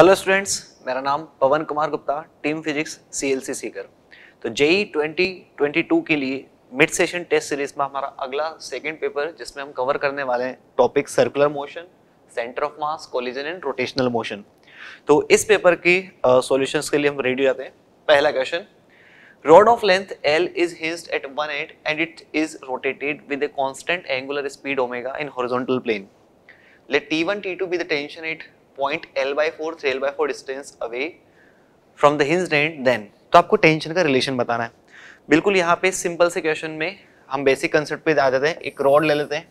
Hello students मेरा नाम Pavan Kumar Gupta team physics C L C Sikar तो जेई 2022 e के लिए मिड सेशन टेस्ट सीरीज में हमारा अगला सेकेंड पेपर जिसमें हम कवर करने वाले हैं topic circular motion centre of mass collision and rotational motion तो इस पेपर के सॉल्यूशंस uh, के लिए हम रेडी जाते हैं पहला question rod of length L is hinged at one at end it is rotated with a constant angular speed omega in horizontal plane let T one T two be the tension at point L by four से L by four distance away from the incident then तो आपको tension का relation बताना है बिल्कुल यहाँ पे simple से क्वेश्चन में हम बेसिक कंसेप्ट पे जा जाते हैं एक रॉड ले लेते हैं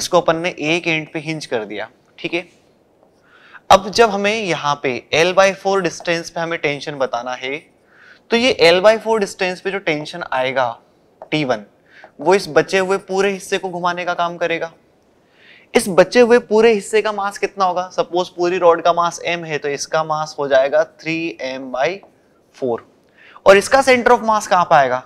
इसको अपन ने एक एंड पे हिंज कर दिया ठीक है अब जब हमें यहाँ पे एल बाई फोर डिस्टेंस पे हमें टेंशन बताना है तो ये एल बाई फोर डिस्टेंस पे जो टेंशन आएगा टी वन वो इस बचे हुए पूरे हिस्से को घुमाने का काम करेगा इस बचे हुए पूरे हिस्से का मास कितना होगा सपोज पूरी रॉड का मास m है तो इसका मास हो जाएगा 3m एम बाई फोर और इसका सेंटर ऑफ मास कहां पाएगा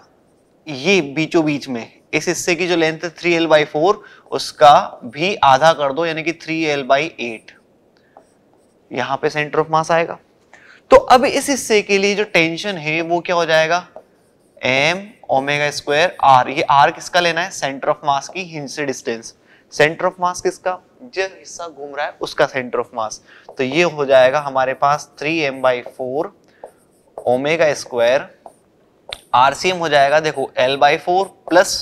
ये बीचों बीच में इस हिस्से की जो लेंथ है 3l एल बाई फोर उसका भी आधा कर दो यानी कि 3l एल बाई एट यहां पे सेंटर ऑफ मास आएगा तो अब इस हिस्से के लिए जो टेंशन है वो क्या हो जाएगा एम ओमेगा स्क्वायर आर ये आर किसका लेना है सेंटर ऑफ मास की हिंसे डिस्टेंस सेंटर ऑफ मास किसका जो हिस्सा घूम रहा है उसका सेंटर ऑफ मास तो ये हो जाएगा हमारे पास three M by four omega square RCM हो जाएगा देखो L by four plus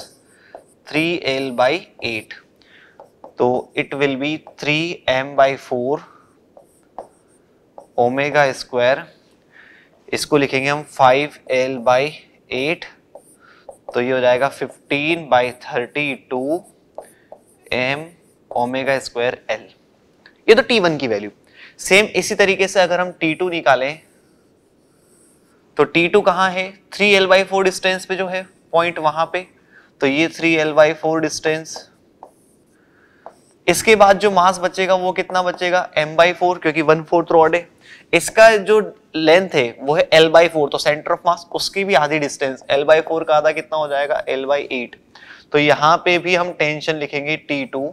three L by eight तो it will be three M by four omega square इसको लिखेंगे हम फाइव एल बाई एट तो ये हो जाएगा fifteen by thirty two M omega square L ये तो टी वन की वैल्यू सेम इसी तरीके से अगर हम टी टू निकालें तो टी टू कहाँ है three L by four distance पे जो है पॉइंट वहां पे तो ये three L by four distance इसके बाद जो मास बचेगा वो कितना बचेगा m बाई फोर क्योंकि वन फोर्थ रॉड है इसका जो लेंथ है वो है l बाई फोर तो सेंटर ऑफ मास उसकी भी आधी डिस्टेंस l बाई फोर का आधा कितना हो जाएगा l बाई एट तो यहां पे भी हम टेंशन लिखेंगे T two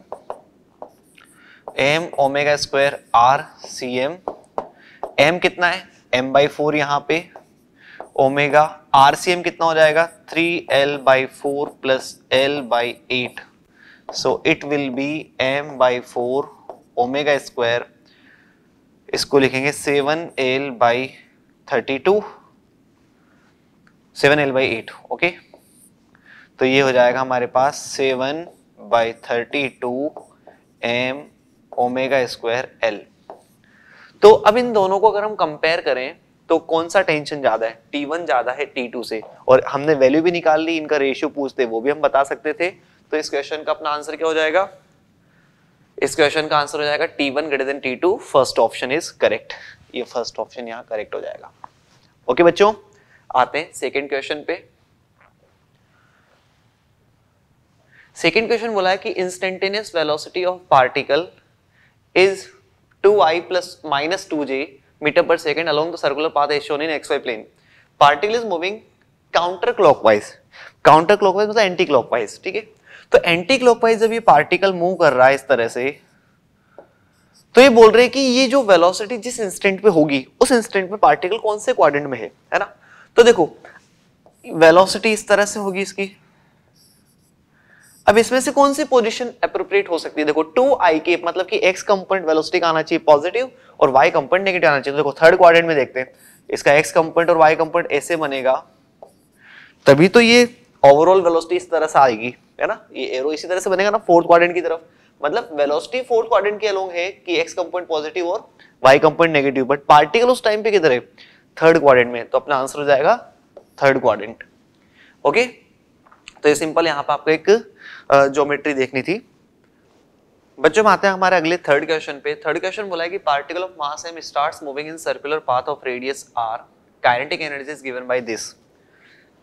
M omega square R C M M कितना है एम बाई फोर यहां पे ओमेगा आर सी एम कितना हो जाएगा three L by four plus L by eight so it will be M by four omega square इसको लिखेंगे seven L by thirty two seven L by eight okay तो ये हो जाएगा हमारे पास seven by thirty two M omega square L तो अब इन दोनों को अगर हम कंपेयर करें तो कौन सा टेंशन ज्यादा है टी वन ज्यादा है टी टू से और हमने वैल्यू भी निकाल ली इनका रेशियो पूछते वो भी हम बता सकते थे तो इस क्वेश्चन का अपना आंसर क्या हो जाएगा इस क्वेश्चन का आंसर हो जाएगा T one greater than T two first option is correct ये फर्स्ट ऑप्शन यहाँ करेक्ट हो जाएगा ओके बच्चों आते हैं सेकेंड क्वेश्चन पे सेकेंड क्वेश्चन बोला है कि instantaneous velocity of particle is two I plus minus two J metre per second along the circular path as shown in X Y plane particle is moving counter clockwise counter clockwise मतलब anti clockwise ठीक है तो anti clockwise जब ये particle move कर रहा है इस तरह से तो ये बोल रहे हैं कि ये जो वेलोसिटी जिस इंस्टेंट पे होगी उस इंस्टेंट में पार्टिकल कौन से क्वाड्रेंट में है है ना तो देखो वेलोसिटी इस तरह से होगी इसकी अब इसमें से कौन सी पोजीशन अप्रोप्रिएट हो सकती है देखो टू आई के मतलब कि एक्स कंपोनेंट वेलोसिटी का आना चाहिए पॉजिटिव और वाई कंपोनेंट नेगेटिव आना चाहिए तो देखो थर्ड क्वाड्रेंट में देखते हैं इसका एक्स कंपोनेंट और वाई कंपोनेंट ऐसे बनेगा तभी तो ये ओवरऑल वेलोसिटी इस तरह से आएगी है ना ये एरो इसी तरह से बनेगा ना फोर्थ क्वाड्रेंट की तरफ मतलब वेलोसिटी फोर्थ क्वाड्रेंट के अलोंग है कि एक्स कंपोनेंट पॉजिटिव और Y component negative but particle उस टाइम पे किधर है थर्ड क्वाड्रेंट में तो अपना आंसर हो जाएगा थर्ड क्वाड्रेंट ओके तो ये सिंपल यहाँ पे आपको एक ज्योमेट्री देखनी थी बच्चों में आते हैं हमारे अगले थर्ड क्वेश्चन पे थर्ड क्वेश्चन बोला है कि particle of mass M starts moving in circular path of radius R kinetic energy is given by this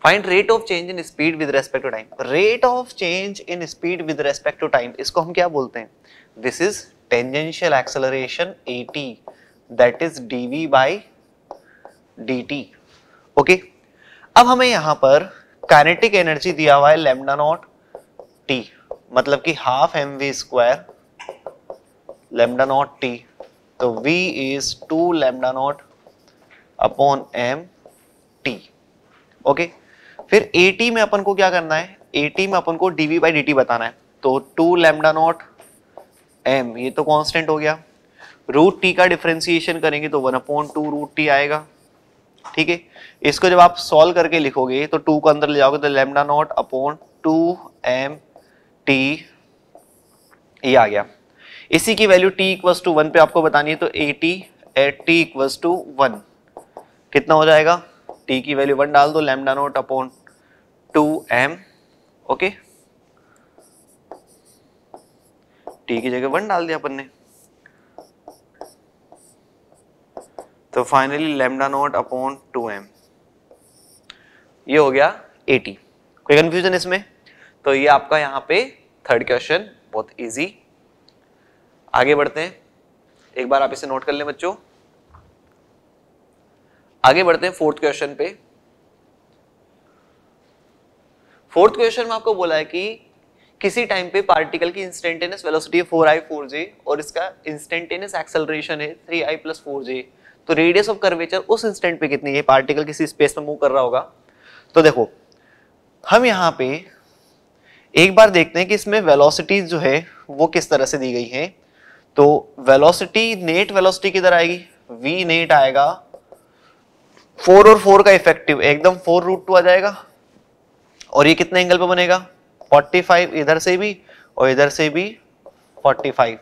find rate of change in speed with respect to time rate of change in speed with respect to time इसको हम क्या बोलते हैं this is tangential acceleration A T that is D V by D T okay अब हमें यहां पर kinetic energy दिया हुआ है लेमडा नॉट टी मतलब कि half M V square lambda not T तो v is two lambda not upon M T okay फिर टी में अपन को क्या करना है ए टी में अपन को वी बाई डी टी बताना है तो टू लेमडा नॉट एम ये तो कॉन्स्टेंट हो गया रूट टी का डिफ्रेंसिएशन करेंगे तो one upon two root T आएगा ठीक है इसको जब आप सॉल्व करके लिखोगे तो टू को अंदर ले जाओगे तो lambda not upon two M T ये e आ गया इसी की value T equals to one पे आपको बतानी है तो A T at T equals to one कितना हो जाएगा टी की वैल्यू वन डाल दो lambda not upon two M okay T की जगह वन डाल दिया अपन ने तो finally lambda not upon two M ये हो गया एटी कोई कंफ्यूजन इसमें तो ये आपका यहाँ पे थर्ड क्वेश्चन बहुत इजी आगे बढ़ते हैं एक बार आप इसे नोट कर लें बच्चों आगे बढ़ते हैं फोर्थ क्वेश्चन पे फोर्थ क्वेश्चन में आपको बोला है कि किसी टाइम पे पार्टिकल की इंस्टेंटेनियस वेलोसिटी है फोर आई फोर जे और इसका इंस्टेंटेनियस एक्सेलरेशन है three I plus four J तो रेडियस ऑफ कर्वेचर उस इंस्टेंट पे कितनी है पार्टिकल किसी स्पेस में मूव कर रहा होगा तो देखो हम यहाँ पे एक बार देखते हैं कि इसमें वेलोसिटीज जो है वो किस तरह से दी गई है तो वेलोसिटी नेट वेलोसिटी किधर आएगी वी नेट आएगा फोर और फोर का इफेक्टिव एकदम फोर रूट टू आ जाएगा और ये कितने एंगल पे बनेगा 45 इधर से भी और इधर से भी 45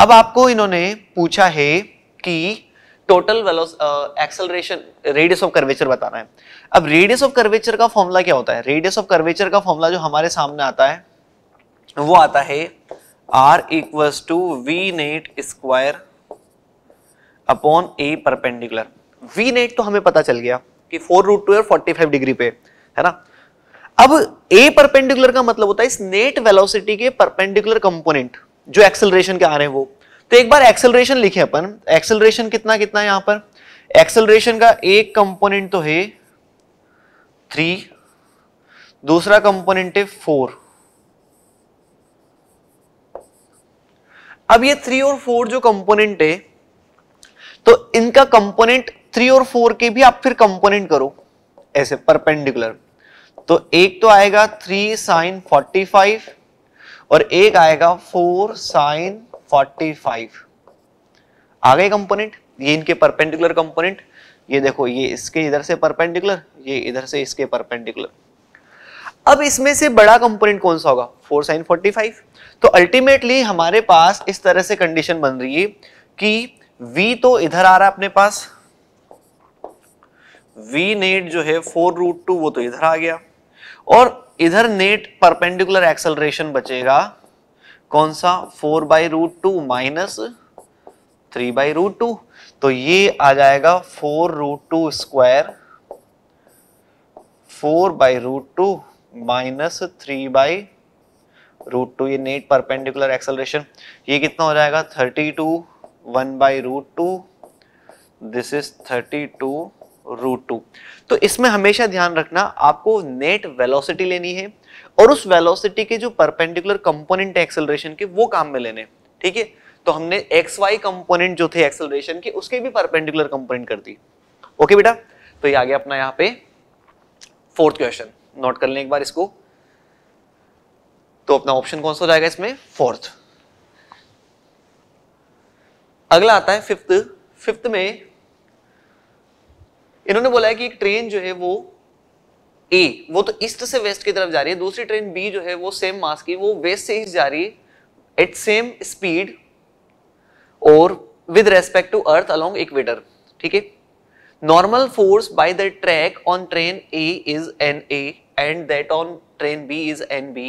अब आपको इन्होंने पूछा है कि total acceleration radius of curvature बताना है अब रेडियस ऑफ कर्वेचर का फॉर्मूला क्या होता है रेडियस ऑफ कर्वेचर का फॉर्मूला जो हमारे सामने आता है वो आता है R equals to V net square upon A perpendicular V net तो हमें पता चल गया कि four root two forty five degree पे है ना अब ए परपेंडिकुलर का मतलब होता है इस नेट वेलोसिटी के परपेंडिकुलर कंपोनेंट जो एक्सेलरेशन के आ रहे हैं वो तो एक बार एक्सेलरेशन लिखे अपन एक्सेलरेशन कितना कितना है यहां पर एक्सेलरेशन का एक कंपोनेंट तो है थ्री दूसरा कंपोनेंट है फोर अब ये थ्री और फोर जो कंपोनेंट है तो इनका कंपोनेंट थ्री और फोर के भी आप फिर कंपोनेंट करो ऐसे परपेंडिकुलर तो एक तो आएगा थ्री साइन फोर्टी फाइव और एक आएगा फोर साइन फोर्टी फाइव आ गए कंपोनेंट ये इनके परपेंडिकुलर कंपोनेंट ये देखो ये इसके इधर से परपेंडिकुलर ये इधर से इसके परपेंडिकुलर अब इसमें से बड़ा कंपोनेंट कौन सा होगा फोर साइन फोर्टी फाइव तो अल्टीमेटली हमारे पास इस तरह से कंडीशन बन रही है कि v तो इधर आ रहा है अपने पास v नेट जो है फोर रूट टू वो तो इधर आ गया और इधर नेट परपेंडिकुलर एक्सलरेशन बचेगा कौन सा four by root two minus three by root two तो ये आ जाएगा four root two square four by root two minus three by root two ये नेट परपेंडिकुलर एक्सेलरेशन ये कितना हो जाएगा thirty two one by root two this is thirty two root two तो इसमें हमेशा ध्यान रखना आपको नेट वेलोसिटी लेनी है और उस वेलोसिटी के जो परपेंडिकुलर कंपोनेंट है एक्सेलरेशन के वो काम में लेने ठीक है तो हमने एक्स वाई कंपोनेंट जो थे एक्सेलरेशन के उसके भी परपेंडिकुलर कंपोनेंट कर दी ओके बेटा तो ये आ गया अपना यहाँ पे फोर्थ क्वेश्चन नोट कर लें एक बार इसको तो अपना ऑप्शन कौन सा हो जाएगा इसमें फोर्थ अगला आता है फिफ्थ फिफ्थ में इन्होंने बोला है कि एक ट्रेन जो है वो ए वो तो ईस्ट से वेस्ट की तरफ जा रही है दूसरी ट्रेन बी जो है वो सेम मास की वो वेस्ट से ईस्ट जा रही है एट सेम स्पीड और with respect to earth along equator ठीक है normal force by the track on train A is NA and that on train B is NB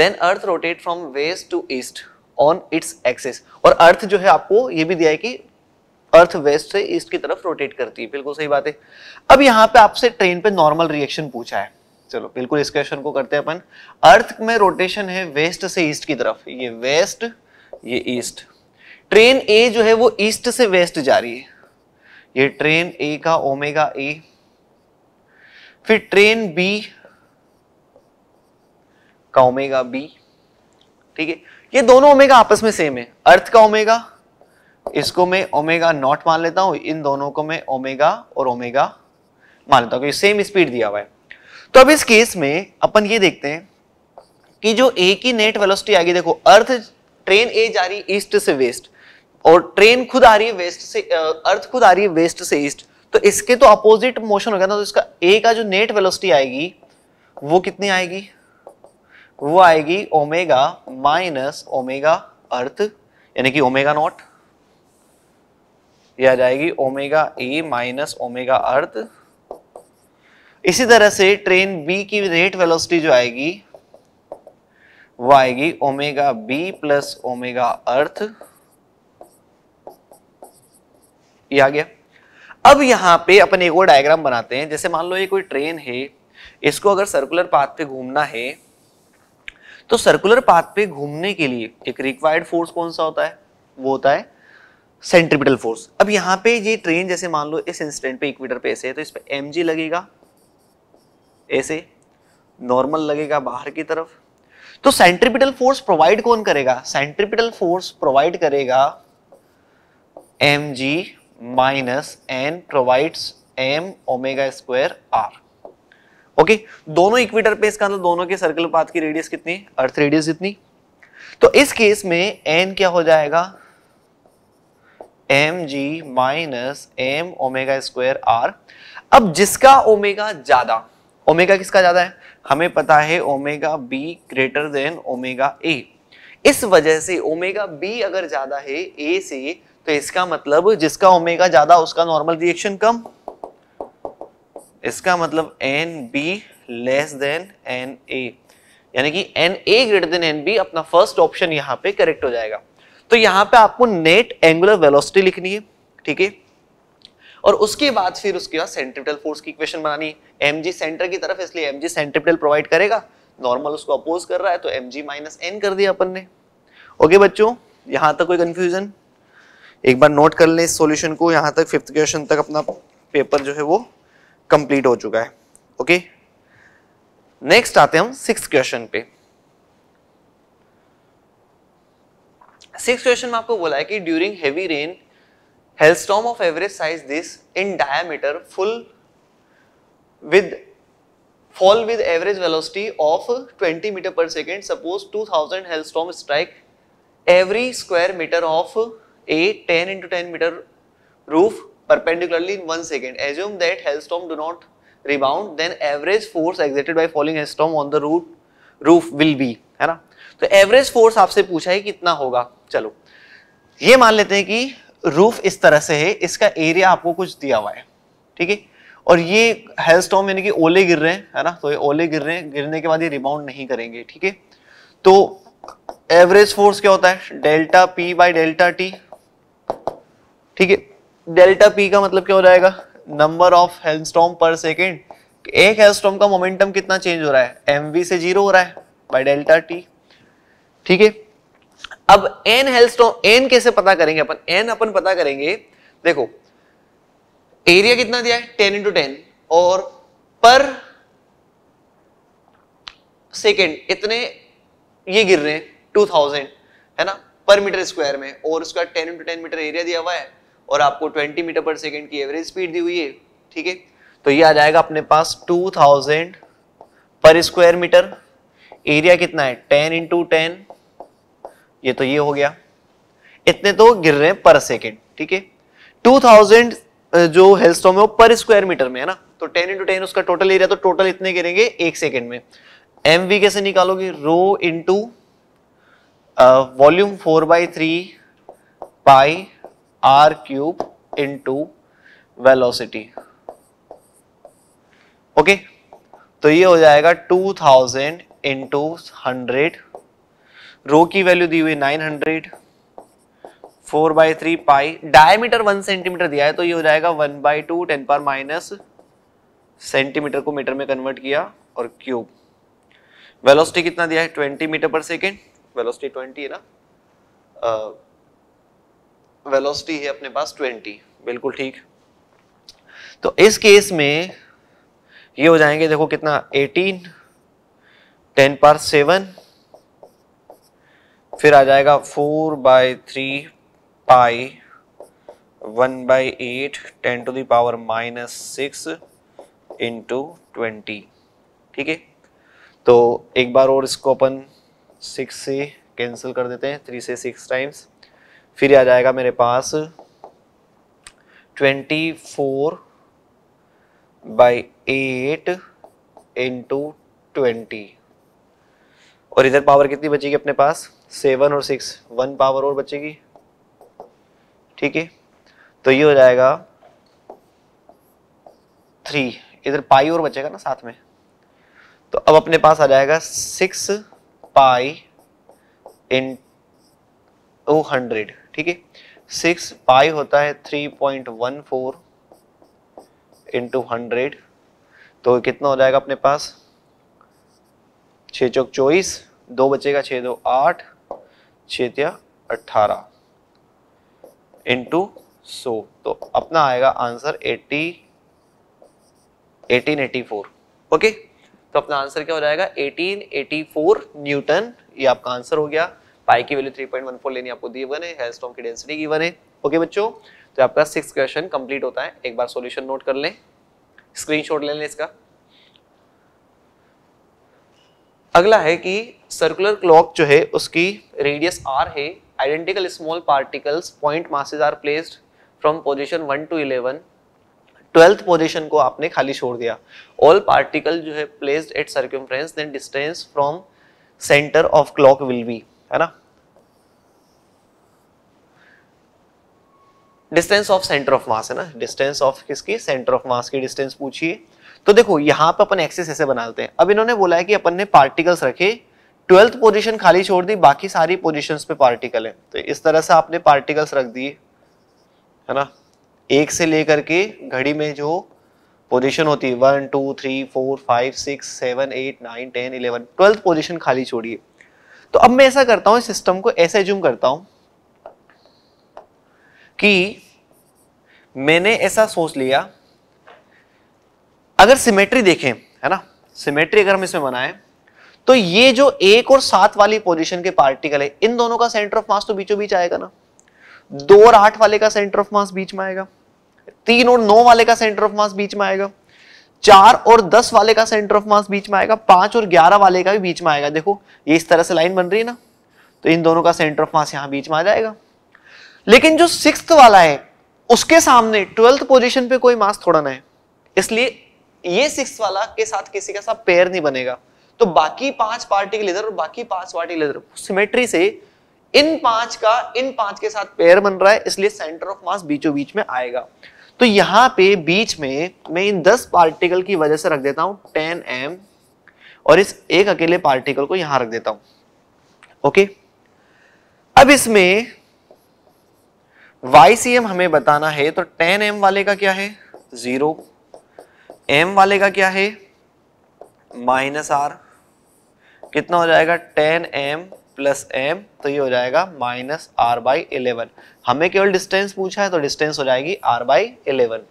then earth rotate from west to east on its axis और अर्थ जो है आपको ये भी दिया है कि अर्थ वेस्ट से ईस्ट की तरफ रोटेट करती है बिल्कुल सही बात है अब यहाँ पे आपसे ट्रेन पे नॉर्मल रिएक्शन पूछा है चलो बिल्कुल इस क्वेश्चन को करते हैं अपन अर्थ में रोटेशन है वेस्ट से ईस्ट की तरफ ये वेस्ट ये ईस्ट ट्रेन ए जो है वो ईस्ट से वेस्ट जा रही है ये ट्रेन ए का ओमेगा ए फिर ट्रेन बी का ओमेगा बी ठीक है ये दोनों ओमेगा आपस में सेम है अर्थ का ओमेगा इसको मैं ओमेगा नॉट मान लेता हूं इन दोनों को मैं ओमेगा और ओमेगा मान लेता हूं सेम स्पीड दिया हुआ है तो अब इस केस में अपन ये देखते हैं कि जो ए की नेट वेलोसिटी आ गई देखो अर्थ ट्रेन ए जा रही ईस्ट से वेस्ट और ट्रेन खुद आ रही है वेस्ट से अर्थ खुद आ रही है वेस्ट से ईस्ट तो इसके तो अपोजिट मोशन होगा ना तो इसका ए का जो नेट वेलोसिटी आएगी वो कितनी आएगी वो आएगी ओमेगा माइनस ओमेगा अर्थ यानी कि ओमेगा नॉट ये आ जाएगी omega A minus omega earth इसी तरह से ट्रेन बी की रेट वेलोसिटी जो आएगी वो आएगी omega B plus omega earth ये आ गया अब यहाँ पे अपन एक और डायग्राम बनाते हैं जैसे मान लो ये कोई ट्रेन है इसको अगर सर्कुलर पाथ पे घूमना है तो सर्कुलर पाथ पे घूमने के लिए एक रिक्वायर्ड फोर्स कौन सा होता है वो होता है सेंट्रिपिटल फोर्स अब यहाँ पे ये ट्रेन जैसे मान लो इस इंस्टेंट पे इक्वेटर पे ऐसे है तो इस पर एम लगेगा ऐसे नॉर्मल लगेगा बाहर की तरफ तो सेंट्रिपिटल फोर्स प्रोवाइड कौन करेगा सेंट्रिपिटल फोर्स प्रोवाइड करेगा एम जी minus N provides M omega square R okay दोनों इक्वेटर पे इसका मतलब दोनों के सर्कल पाथ की रेडियस कितनी अर्थ रेडियस जितनी तो इस केस में एन क्या हो जाएगा M G minus M omega square R अब जिसका ओमेगा ज्यादा ओमेगा किसका ज्यादा है हमें पता है omega B greater than omega A इस वजह से ओमेगा बी अगर ज्यादा है ए से तो इसका मतलब जिसका ओमेगा ज्यादा उसका नॉर्मल रिएक्शन कम इसका मतलब N B less than N A यानी कि N A greater than N B अपना फर्स्ट ऑप्शन यहां पे करेक्ट हो जाएगा तो यहां पे आपको नेट एंगुलर वेलोसिटी लिखनी है ठीक है और उसके बाद फिर उसके बाद सेंट्रिपिटल फोर्स की इक्वेशन बनानी एम जी सेंटर की तरफ इसलिए एम जी सेंट्रिपिटल प्रोवाइड करेगा नॉर्मल उसको अपोज कर रहा है तो एम जी माइनस एन कर दिया अपन ने ओके बच्चों यहां तक कोई कंफ्यूजन एक बार नोट कर लें इस सोल्यूशन को यहाँ तक फिफ्थ क्वेश्चन तक अपना पेपर जो है वो कंप्लीट हो चुका है ओके नेक्स्ट आते हैं हम सिक्स क्वेश्चन पे सिक्स क्वेश्चन में आपको बोला है कि during heavy rain hailstorm of average size this in diameter full with fall with average velocity of 20 metre per second suppose 2000 thousand hailstorm strike every square metre of a 10 into 10 meter roof perpendicularly in one second. Assume that hailstorm do not rebound, then average force exerted by falling hailstorm on the root, roof will be, है ना? तो average force आपसे पूछा है कितना होगा चलो ये मान लेते हैं कि रूफ इस तरह से है इसका एरिया आपको कुछ दिया हुआ है ठीक है और ये हेलस्टॉम यानी कि ओले गिर रहे हैं है ना तो ये ओले गिर रहे हैं गिरने के बाद ये रिबाउंड नहीं करेंगे ठीक है तो एवरेज फोर्स क्या होता है delta P by delta T ठीक है डेल्टा पी का मतलब क्या हो जाएगा number of hailstorm per second एक हेलस्टॉम का मोमेंटम कितना चेंज हो रहा है एम से जीरो हो रहा है बाई डेल्टा टी ठीक है अब एन हेलस्टॉम एन कैसे पता करेंगे अपन एन अपन पता करेंगे देखो एरिया कितना दिया है टेन इंटू टेन और पर सेकेंड इतने ये गिर रहे हैं टू थाउजेंड है ना पर मीटर स्क्वायर में और उसका ten into ten metre area दिया हुआ है और आपको 20 मीटर पर सेकेंड की एवरेज स्पीड दी हुई है ठीक है तो ये आ जाएगा अपने पास 2000 पर स्क्वायर मीटर एरिया कितना है 10 इंटू टेन ये तो ये हो गया इतने तो गिर रहे हैं पर सेकेंड ठीक है 2000 जो हेल्स्टॉम है वो पर स्क्वायर मीटर में है ना तो 10 इंटू टेन उसका टोटल एरिया तो टोटल इतने गिरेंगे एक सेकेंड में एम कैसे निकालोगे rho into volume four by three pi are cube into velocity okay तो ये हो जाएगा 2000 thousand into hundred rho की वैल्यू दी हुई 900 hundred four by three pi diameter one centimetre दिया है तो ये हो जाएगा वन बाई टू टेन पर माइनस सेंटीमीटर को मीटर में कन्वर्ट किया और क्यूब वेलोसिटी कितना दिया है 20 मीटर पर सेकेंड वेलोसिटी 20 है ना uh, वेलोसिटी है अपने पास 20 बिल्कुल ठीक तो इस केस में ये हो जाएंगे देखो कितना 18 10 पर 7 फिर आ जाएगा 4 by three pi 1 by eight ten to the power minus six into twenty ठीक है तो एक बार और इसको अपन सिक्स से कैंसिल कर देते हैं थ्री से सिक्स टाइम्स फिर आ जाएगा मेरे पास twenty four by eight into twenty और इधर पावर कितनी बचेगी अपने पास सेवन और सिक्स वन पावर और बचेगी ठीक है तो ये हो जाएगा थ्री इधर पाई और बचेगा ना साथ में तो अब अपने पास आ जाएगा six pi into hundred ठीक है सिक्स पाई होता है three point one four into hundred तो कितना हो जाएगा अपने पास छ चौक चौबीस दो बचेगा छः दो आठ छिया अठारह अट्ठारह इंटू सो तो अपना आएगा answer eighty eighteen eighty four okay तो अपना आंसर क्या हो जाएगा एटीन एटी फोर न्यूटन ये आपका आंसर हो गया पाई की value three point one four लेनी आपको दी वन है हेलस्टॉम की डेंसिटी की वन है ओके बच्चों तो आपका सिक्स क्वेश्चन कंप्लीट होता है एक बार सॉल्यूशन नोट कर लें स्क्रीन शॉट ले लें इसका अगला है कि सर्कुलर क्लॉक जो है उसकी रेडियस आर है identical small particles point masses are placed from position one to eleven twelfth position को आपने खाली छोड़ दिया ऑल पार्टिकल जो है placed at circumference then distance from centre of clock will be है ना distance of centre of mass है ना डिस्टेंस ऑफ किसकी सेंटर ऑफ मास की डिस्टेंस पूछिए तो देखो यहाँ पे अपन एक्सिस ऐसे बनाते हैं अब इन्होंने बोला है कि अपन ने पार्टिकल्स रखे ट्वेल्थ पोजीशन खाली छोड़ दी बाकी सारी पोजीशंस पे पार्टिकल है तो इस तरह से आपने पार्टिकल्स रख दिए है ना एक से लेकर के घड़ी में जो पोजीशन होती है one two three four five six seven eight nine ten eleven twelfth position खाली छोड़िए तो अब मैं ऐसा करता हूँ सिस्टम को ऐसे जूम करता हूँ कि मैंने ऐसा सोच लिया अगर सिमेट्री देखें है ना सिमेट्री अगर हम इसमें बनाएं तो ये जो एक और सात वाली पोजीशन के पार्टिकल है इन दोनों का सेंटर ऑफ मास तो बीचों बीच आएगा ना दो और आठ वाले का सेंटर ऑफ मास बीच में आएगा तीन और नौ वाले का सेंटर ऑफ मास बीच में आएगा चार और दस वाले का सेंटर ऑफ मास बीच में आएगा पांच और ग्यारह वाले का भी बीच में आएगा देखो ये इस तरह से लाइन बन रही है ना तो इन दोनों का सेंटर ऑफ मास यहां बीच में आ जाएगा लेकिन जो सिक्स वाला है उसके सामने ट्वेल्थ पोजिशन पे कोई मास थोड़ा ना है इसलिए ये सिक्स वाला के साथ किसी का साथ पेयर नहीं बनेगा तो बाकी पांच पार्टिकल इधर और बाकी पांच के इधर सिमेट्री से इन पांच का इन पांच के साथ पेयर बन रहा है इसलिए सेंटर ऑफ मास बीचों बीच में आएगा तो यहां पे बीच में मैं इन दस पार्टिकल की वजह से रख देता हूं टेन एम और इस एक अकेले पार्टिकल को यहां रख देता हूं ओके अब इसमें वाई सी एम हमें बताना है तो टेन एम वाले का क्या है ज़ीरो एम वाले का क्या है माइनस आर कितना हो जाएगा टेन एम प्लस एम तो ये हो जाएगा माइनस आर बाई इलेवन हमें केवल डिस्टेंस पूछा है तो डिस्टेंस हो जाएगी आर बाई इलेवन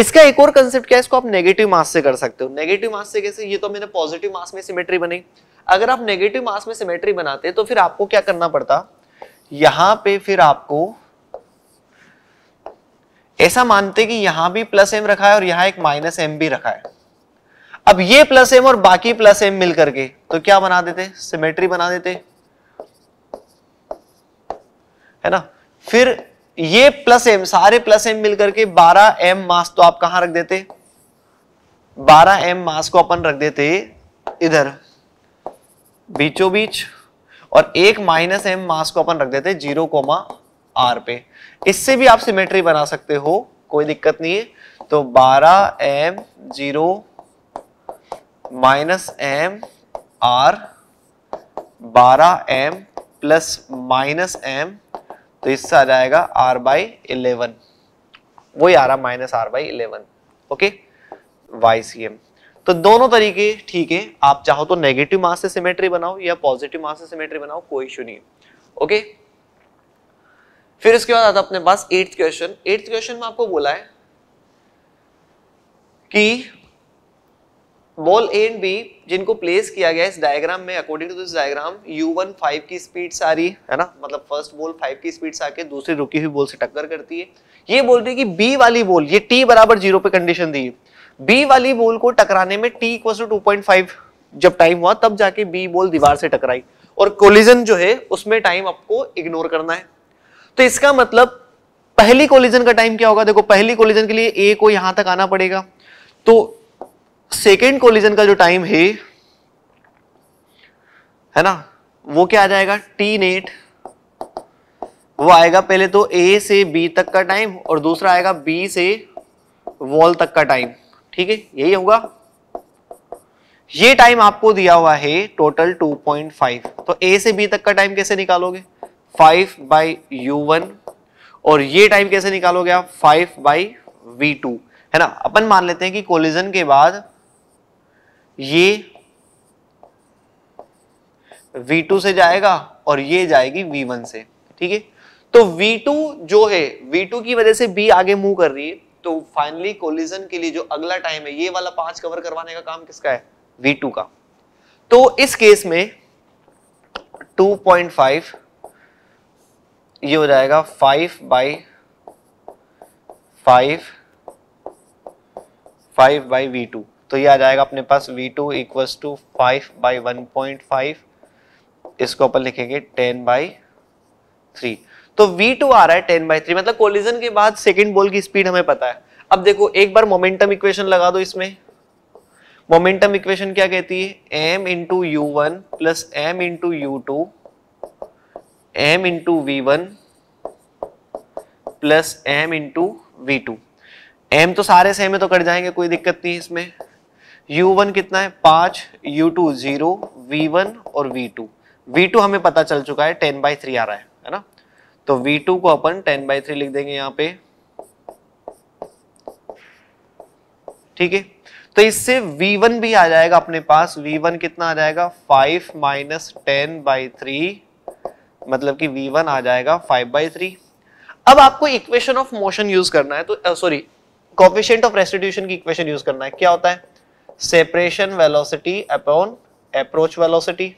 इसका एक और कंसेप्ट क्या है इसको आप नेगेटिव मास से कर सकते हो नेगेटिव मास से कैसे ये तो मैंने पॉजिटिव मास में सिमेट्री बनी अगर आप नेगेटिव मास में सिमेट्री बनाते तो फिर आपको क्या करना पड़ता यहां पे फिर आपको ऐसा मानते कि यहां भी प्लस एम रखा है और यहां एक माइनस एम भी रखा है अब ये प्लस एम और बाकी प्लस एम मिल करके तो क्या बना देते सिमेट्री बना देते है ना फिर ये प्लस एम सारे प्लस एम मिल करके बारह एम मास तो आप कहां रख देते बारह एम मास को अपन रख देते इधर बीचों बीच और एक माइनस एम मास को अपन रख देते जीरो कोमा आर पे इससे भी आप सिमेट्री बना सकते हो कोई दिक्कत नहीं है तो 12 M zero minus M R बारह एम प्लस माइनस एम तो इससे आ जाएगा आर बाई इलेवन वही आ रहा minus R by eleven okay Y C M तो दोनों तरीके ठीक है आप चाहो तो नेगेटिव मास से सिमेट्री बनाओ या पॉजिटिव मास से सिमेट्री बनाओ कोई इशू नहीं ओके फिर उसके बाद आता अपने पास एट्थ क्वेश्चन एट्थ क्वेश्चन में आपको बोला है कि बॉल ए एंड बी जिनको प्लेस किया गया इस डायग्राम में according to this diagram u one five की स्पीड से आ रही है ना मतलब फर्स्ट बॉल फाइव की स्पीड से आके दूसरी रुकी हुई बॉल से टक्कर करती है ये बोल रही है कि बी वाली बॉल ये टी बराबर जीरो पे कंडीशन दी बी वाली बॉल को टकराने में t equal to two point five जब टाइम हुआ तब जाके बी बॉल दीवार से टकराई और कोलिजन जो है उसमें टाइम आपको इग्नोर करना है तो इसका मतलब पहली कोलिजन का टाइम क्या होगा देखो पहली कोलिजन के लिए ए को यहां तक आना पड़ेगा तो सेकेंड कोलिजन का जो टाइम है है ना वो क्या आ जाएगा टी नेट वो आएगा पहले तो ए से बी तक का टाइम और दूसरा आएगा बी से वॉल तक का टाइम ठीक है यही होगा ये टाइम आपको दिया हुआ है टोटल 2.5 तो ए से बी तक का टाइम कैसे निकालोगे फाइव बाई यू वन और ये टाइम कैसे निकालोगे आप फाइव बाई वी टू है ना अपन मान लेते हैं कि कोलिजन के बाद ये V2 से जाएगा और ये जाएगी V1 से ठीक है तो V2 जो है V2 की वजह से B आगे मूव कर रही है तो फाइनली कोलिजन के लिए जो अगला टाइम है ये वाला पांच कवर करवाने का काम किसका है V2 का तो इस केस में 2.5 ये हो जाएगा five by five five by v two तो ये आ जाएगा अपने पास v two equals to five by one point five इसको अपन लिखेंगे टेन बाई थ्री तो वी टू आ रहा है टेन बाई थ्री मतलब कोलिजन के बाद सेकेंड बॉल की स्पीड हमें पता है अब देखो एक बार मोमेंटम इक्वेशन लगा दो इसमें मोमेंटम इक्वेशन क्या कहती है m into u one plus m into u two m into v one plus m into v two m तो सारे सेम है तो कट जाएंगे कोई दिक्कत नहीं इसमें u1 कितना है पांच u2 टू जीरो वी और v2 v2 हमें पता चल चुका है टेन बाई थ्री आ रहा है है ना तो v2 को अपन टेन बाई थ्री लिख देंगे यहां पे ठीक है तो इससे v1 भी आ जाएगा अपने पास v1 कितना आ जाएगा 5 माइनस टेन बाई थ्री मतलब कि v1 आ जाएगा 5 बाई थ्री अब आपको इक्वेशन ऑफ मोशन यूज करना है तो सॉरी कॉफिशियंट ऑफ रेस्टिट्यूशन की इक्वेशन यूज करना है क्या होता है separation velocity upon approach velocity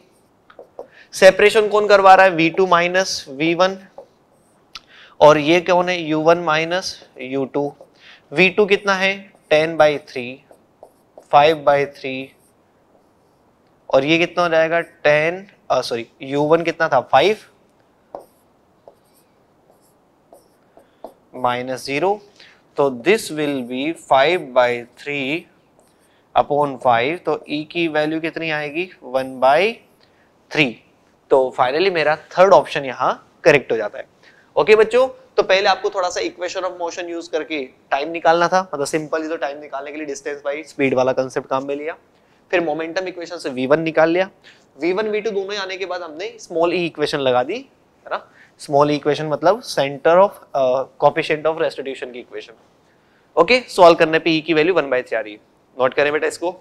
separation कौन करवा रहा है v2 टू माइनस वी और ये कौन है u1 one minus u two v two कितना है 10 by three five by three और ये कितना हो जाएगा 10 सॉरी uh, u1 कितना था 5 minus ज़ीरो तो So this will be five by three upon five So तो e की वैल्यू कितनी आएगी वन बाई थ्री तो फाइनली मेरा थर्ड ऑप्शन यहाँ correct हो जाता है ओके बच्चों तो पहले आपको थोड़ा सा इक्वेशन ऑफ मोशन यूज करके टाइम निकालना था मतलब सिंपल तो टाइम निकालने के लिए डिस्टेंस बाई स्पीड वाला कंसेप्ट काम में लिया फिर मोमेंटम इक्वेशन से v1 निकाल लिया v1 v2 दोनों आने के बाद हमने स्मॉल e इक्वेशन लगा दी है ना स्मॉल इक्वेशन मतलब centre of coefficient of restitution की इक्वेशन ओके सॉल्व करने पे ई e की वैल्यू वन बाई थ्री आ रही है नोट करें बेटा इसको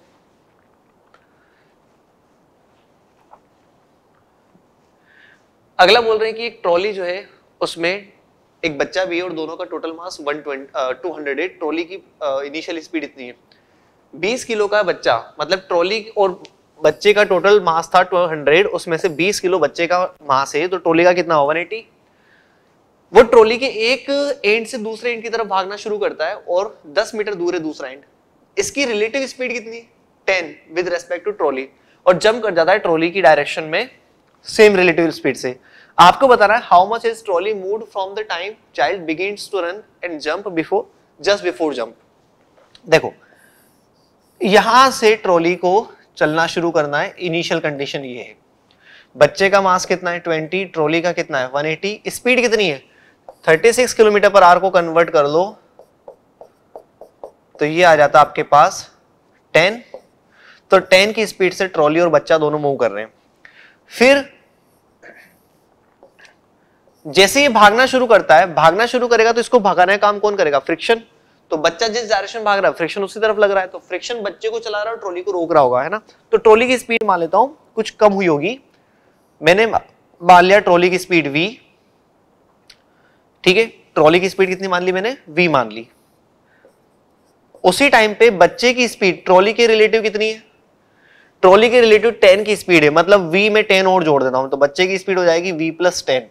अगला बोल रहे हैं कि एक ट्रॉली जो है उसमें एक बच्चा भी है और दोनों का total mass one two hundred है ट्रॉली की इनिशियल uh, स्पीड इतनी है 20 किलो का बच्चा मतलब ट्रॉली और बच्चे का टोटल मास था 200 उसमें से 20 किलो बच्चे का मास है तो ट्रोली का कितना हो 180 वो ट्रोली के एक एंड से दूसरे एंड की तरफ भागना शुरू करता है और 10 मीटर दूर है दूसरा एंड इसकी रिलेटिव स्पीड कितनी 10 विद रेस्पेक्ट टू ट्रोली और जंप कर जाता है ट्रोली की डायरेक्शन में सेम रिलेटिव स्पीड से आपको बताना है how much is trolley move from the time child begins to run and jump before just before jump देखो यहां से ट्रॉली को चलना शुरू करना है इनिशियल कंडीशन ये है बच्चे का मास कितना है ट्वेंटी ट्रॉली का कितना है एटी स्पीड कितनी है सिक्स किलोमीटर पर आर को कन्वर्ट कर लो तो ये आ जाता आपके पास टेन तो टेन की स्पीड से ट्रॉली और बच्चा दोनों मूव कर रहे हैं फिर जैसे ये भागना शुरू करता है भागना शुरू करेगा तो इसको भगाने का काम कौन करेगा फ्रिक्शन तो बच्चा जिस डायरेक्शन भाग रहा है फ्रिक्शन उसी तरफ लग रहा है तो फ्रिक्शन बच्चे को चला रहा है ट्रॉली को रोक रहा होगा है ना तो ट्रॉली की स्पीड मान लेता हूँ कुछ कम हुई होगी मैंने मान लिया ट्रॉली की स्पीड वी ठीक है ट्रॉली की स्पीड कितनी मान ली मैंने वी मान ली उसी टाइम पे बच्चे की स्पीड ट्रॉली के रिलेटिव कितनी है ट्रॉली के रिलेटिव 10 की स्पीड है मतलब v में 10 और जोड़ देता हूं तो बच्चे की स्पीड हो जाएगी v प्लस टेन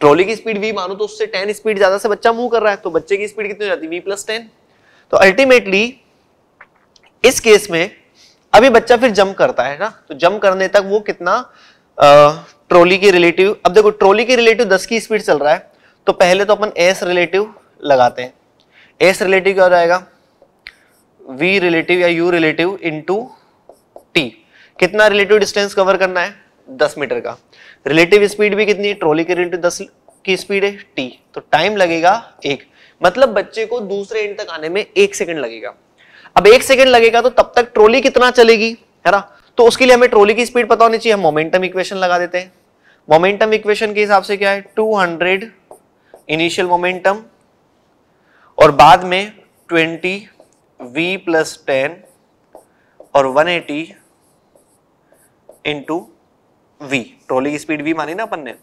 ट्रॉली की स्पीड वी मानो तो उससे टेन स्पीड ज्यादा से बच्चा मूव कर रहा है तो बच्चे की स्पीड कितनी हो जाती है वी प्लस टेन तो अल्टीमेटली इस केस में अभी बच्चा फिर जंप करता है ना तो जंप करने तक वो कितना ट्रॉली के रिलेटिव अब देखो ट्रॉली के रिलेटिव दस की स्पीड चल रहा है तो पहले तो अपन एस रिलेटिव लगाते हैं एस रिलेटिव क्या हो जाएगा v रिलेटिव या u रिलेटिव इंटू टी कितना रिलेटिव डिस्टेंस कवर करना है दस मीटर का रिलेटिव स्पीड भी कितनी है ट्रॉली के रिलेटिव दस की स्पीड है टी तो टाइम लगेगा एक मतलब बच्चे को दूसरे एंड तक आने में एक सेकंड लगेगा अब एक सेकंड लगेगा तो तब तक ट्रॉली कितना चलेगी है ना तो उसके लिए हमें ट्रॉली की स्पीड पता होनी चाहिए हम मोमेंटम इक्वेशन लगा देते हैं मोमेंटम इक्वेशन के हिसाब से क्या है 200 इनिशियल मोमेंटम और बाद में 20 वी प्लस टेन और 180 एटी इंटू वी ट्रॉली की स्पीड भी मानी ना अपन ने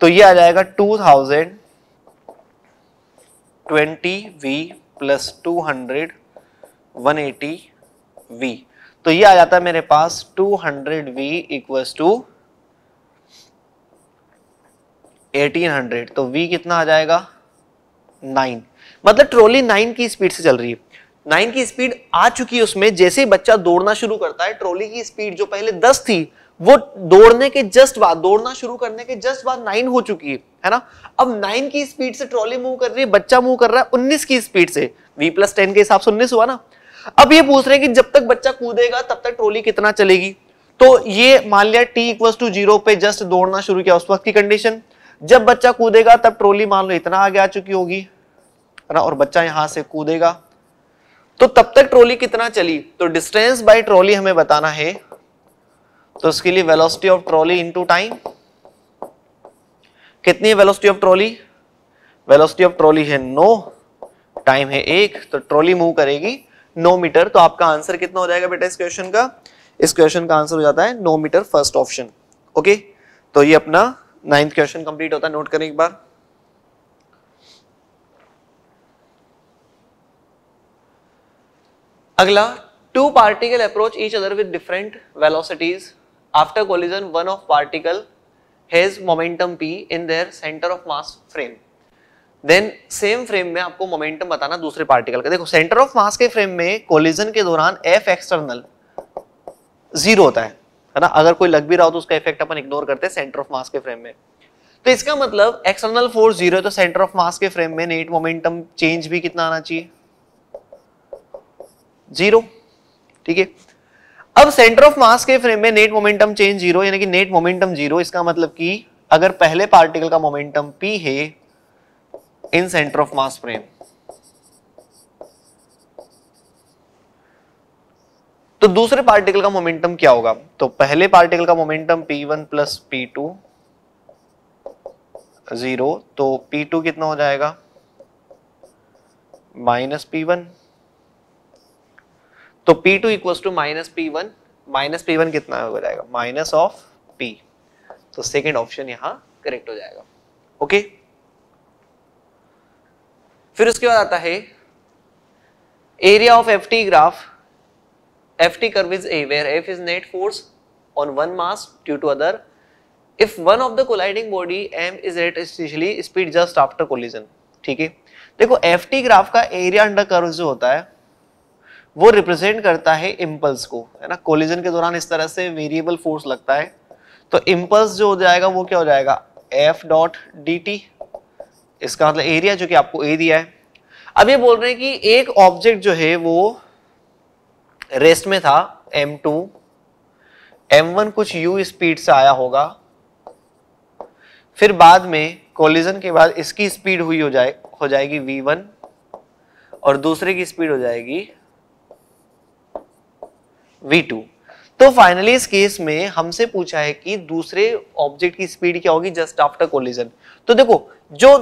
तो ये आ जाएगा 2000 twenty v plus one eighty v तो ये आ जाता है मेरे पास 200 वी इक्वल्स टू हंड्रेड तो वी कितना आ जाएगा 9 मतलब ट्रॉली 9 की स्पीड से चल रही है नाइन की स्पीड आ चुकी है उसमें जैसे ही बच्चा दौड़ना शुरू करता है ट्रॉली की स्पीड जो पहले 10 थी वो दौड़ने के जस्ट बाद दौड़ना शुरू करने के जस्ट बाद नाइन हो चुकी है है ना अब नाइन की स्पीड से ट्रॉली मूव कर रही है बच्चा मूव कर रहा है उन्नीस की स्पीड से वी प्लस टेन के हिसाब से उन्नीस हुआ ना अब ये पूछ रहे हैं कि जब तक बच्चा कूदेगा तब तक ट्रॉली कितना चलेगी तो ये मान लिया टी इक्वल टू जीरो पे जस्ट दौड़ना शुरू किया उस वक्त की कंडीशन जब बच्चा कूदेगा तब ट्रॉली मान लो इतना आगे आ चुकी होगी है ना और बच्चा यहां से कूदेगा तो तब तक ट्रॉली कितना चली तो डिस्टेंस बाय ट्रॉली हमें बताना है तो इसके लिए velocity of trolley into time कितनी है velocity of trolley velocity of trolley है नो टाइम है एक तो ट्रॉली मूव करेगी नो मीटर तो आपका आंसर कितना हो जाएगा बेटा इस क्वेश्चन का इस क्वेश्चन का आंसर हो जाता है no metre first option okay तो ये अपना नाइन्थ क्वेश्चन कंप्लीट होता है नोट करें एक बार अगला two particle approach each other with different velocities After collision, one of particle has momentum p in their center of mass frame. Then same frame में आपको मोमेंटम बताना दूसरे पार्टिकल का देखो सेंटर ऑफ मास के फ्रेम में कोलिजन के दौरान एफ एक्सटर्नल जीरो होता है है ना अगर कोई लग भी रहा हो तो उसका इफेक्ट अपन इग्नोर करते हैं सेंटर ऑफ मास के फ्रेम में तो इसका मतलब एक्सटर्नल फोर्स जीरो है तो सेंटर ऑफ मास के फ्रेम में नेट मोमेंटम चेंज भी कितना आना चाहिए जीरो ठीक है अब सेंटर ऑफ मास के फ्रेम में नेट मोमेंटम चेंज जीरो यानी कि नेट मोमेंटम जीरो इसका मतलब कि अगर पहले पार्टिकल का मोमेंटम पी है in centre of mass frame तो दूसरे पार्टिकल का मोमेंटम क्या होगा तो पहले पार्टिकल का momentum p one plus p two zero तो पी टू कितना हो जाएगा माइनस पी वन तो P2 two equals to minus p one minus p one कितना हो जाएगा माइनस ऑफ P तो सेकेंड ऑप्शन यहां करेक्ट हो जाएगा ओके फिर उसके बाद आता है area of F t graph F t curve is A where F is net force on one mass due to other if one of the colliding body m is at essentially speed just after ठीक है देखो F t graph का area under curve जो होता है वो represent करता है इम्पल्स को है ना कोलिजन के दौरान इस तरह से वेरिएबल फोर्स लगता है तो इम्पल्स जो हो जाएगा वो क्या हो जाएगा एफ डॉट डी टी इसका मतलब एरिया जो कि आपको ए दिया है अब ये बोल रहे हैं कि एक ऑब्जेक्ट जो है वो रेस्ट में था एम टू एम वन कुछ यू स्पीड से आया होगा फिर बाद में कोलिजन के बाद इसकी स्पीड हुई हो जाए हो जाएगी वी वन और दूसरे की स्पीड हो जाएगी v2 तो फाइनली इस केस में हमसे पूछा है कि दूसरे ऑब्जेक्ट की स्पीड क्या होगी जस्ट आफ्टर कोलिजन तो देखो जो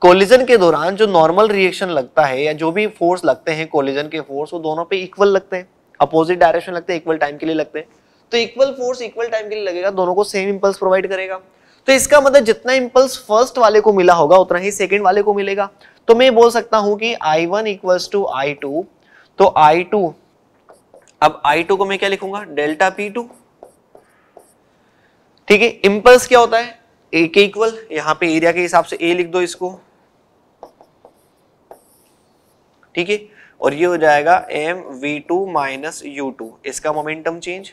कोलिजन के दौरान जो नॉर्मल रिएक्शन लगता है या जो भी फोर्स लगते हैं कोलिजन के फोर्स वो दोनों पे इक्वल लगते हैं अपोजिट डायरेक्शन लगते हैं इक्वल टाइम के लिए लगते हैं तो इक्वल फोर्स इक्वल टाइम के लिए लगेगा दोनों को सेम इम्पल्स प्रोवाइड करेगा तो इसका मतलब जितना इम्पल्स फर्स्ट वाले को मिला होगा उतना ही सेकेंड वाले को मिलेगा तो मैं बोल सकता हूँ कि I one equals to I two तो आई टू अब I2 को मैं क्या लिखूंगा डेल्टा पी टू ठीक है इंपल्स क्या होता है A के इक्वल यहां पे एरिया के हिसाब से A लिख दो इसको ठीक है और ये हो जाएगा m v two minus u two इसका momentum change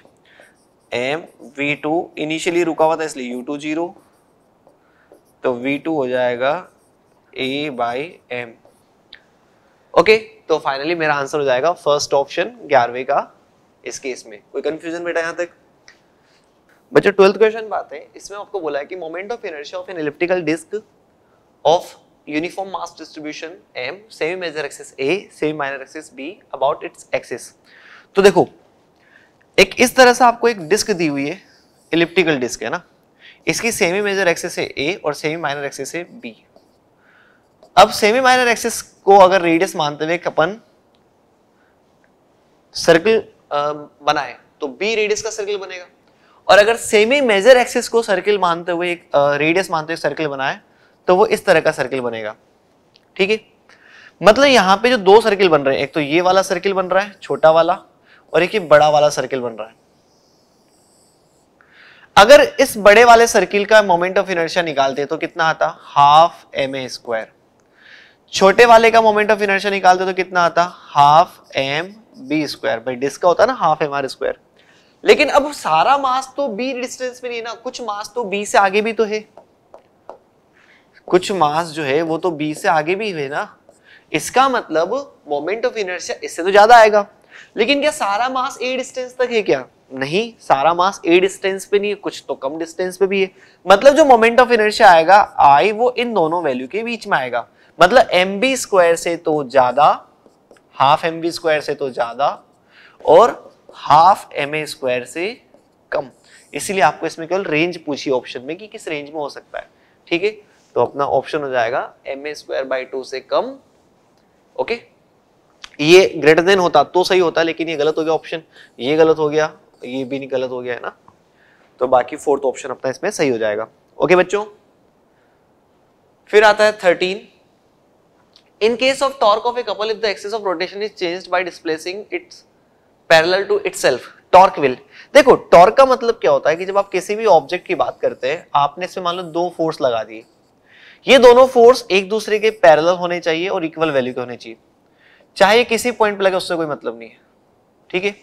m v two initially रुका हुआ था इसलिए यू टू जीरो तो वी टू हो जाएगा ए बाई एम ओके तो फाइनली मेरा आंसर हो जाएगा फर्स्ट ऑप्शन ग्यारहवीं का इस केस में कोई कंफ्यूजन बेटा यहाँ तक बच्चों ट्वेल्थ क्वेश्चन बात है इसमें आपको बोला है कि moment of inertia of an elliptical disc of uniform mass distribution m semi major axis a semi minor axis b about its axis तो देखो एक इस तरह से आपको एक डिस्क दी हुई है इलिप्टिकल डिस्क है ना इसकी सेमी मेजर एक्सेस है ए और सेमी माइनर एक्सेस है बी अब सेमी माइनर एक्सिस को अगर रेडियस मानते हुए अपन सर्कल बनाए तो बी रेडियस का सर्कल बनेगा और अगर सेमी मेजर एक्सिस को सर्किल मानते हुए एक रेडियस मानते हुए सर्किल बनाए तो वो इस तरह का सर्किल बनेगा ठीक है मतलब यहाँ पे जो दो सर्किल बन रहे हैं एक तो ये वाला सर्किल बन रहा है छोटा वाला और एक ये बड़ा वाला सर्किल बन रहा है अगर इस बड़े वाले सर्किल का मोमेंट ऑफ इनर्शिया निकालते तो कितना आता हाफ एम ए स्क्वायर छोटे वाले का मोमेंट ऑफ इनर्शिया निकालते तो कितना आता हाफ एम बी स्क्वायर भाई डिस्क का होता है ना हाफ एम आर स्क्वायर लेकिन अब सारा मास तो बी डिस्टेंस में नहीं ना कुछ मास तो बी से आगे भी तो है कुछ मास जो है वो तो बी से आगे भी है ना इसका मतलब मोमेंट ऑफ इनर्शिया इससे तो ज्यादा आएगा लेकिन क्या सारा मास ए डिस्टेंस तक है क्या नहीं सारा मास ए डिस्टेंस पे नहीं है कुछ तो कम डिस्टेंस पे भी है मतलब जो मोमेंट ऑफ इनर्शिया आएगा आई वो इन दोनों वैल्यू के बीच में आएगा मतलब एम बी स्क्वायर से तो ज़्यादा हाफ एम बी स्क्वायर से तो ज़्यादा और हाफ एम ए स्क्वायर से कम इसीलिए आपको इसमें केवल रेंज पूछी ऑप्शन में कि किस रेंज में हो सकता है ठीक है तो अपना ऑप्शन हो जाएगा m a square by two से कम ओके ये ग्रेटर देन होता तो सही होता लेकिन ये गलत हो गया ऑप्शन ये गलत हो गया ये भी नहीं गलत हो गया है ना तो बाकी फोर्थ ऑप्शन अपना इसमें सही हो जाएगा ओके बच्चों फिर आता है thirteen In case of torque of a couple, if the axis of rotation is changed by displacing its parallel to itself, torque will. देखो टॉर्क का मतलब क्या होता है कि जब आप किसी भी ऑब्जेक्ट की बात करते हैं आपने इसमें मान लो दो फोर्स लगा दी ये दोनों फोर्स एक दूसरे के पैरेलल होने चाहिए और इक्वल वैल्यू के होने चाहिए चाहे किसी पॉइंट पर लगे उससे कोई मतलब नहीं है ठीक है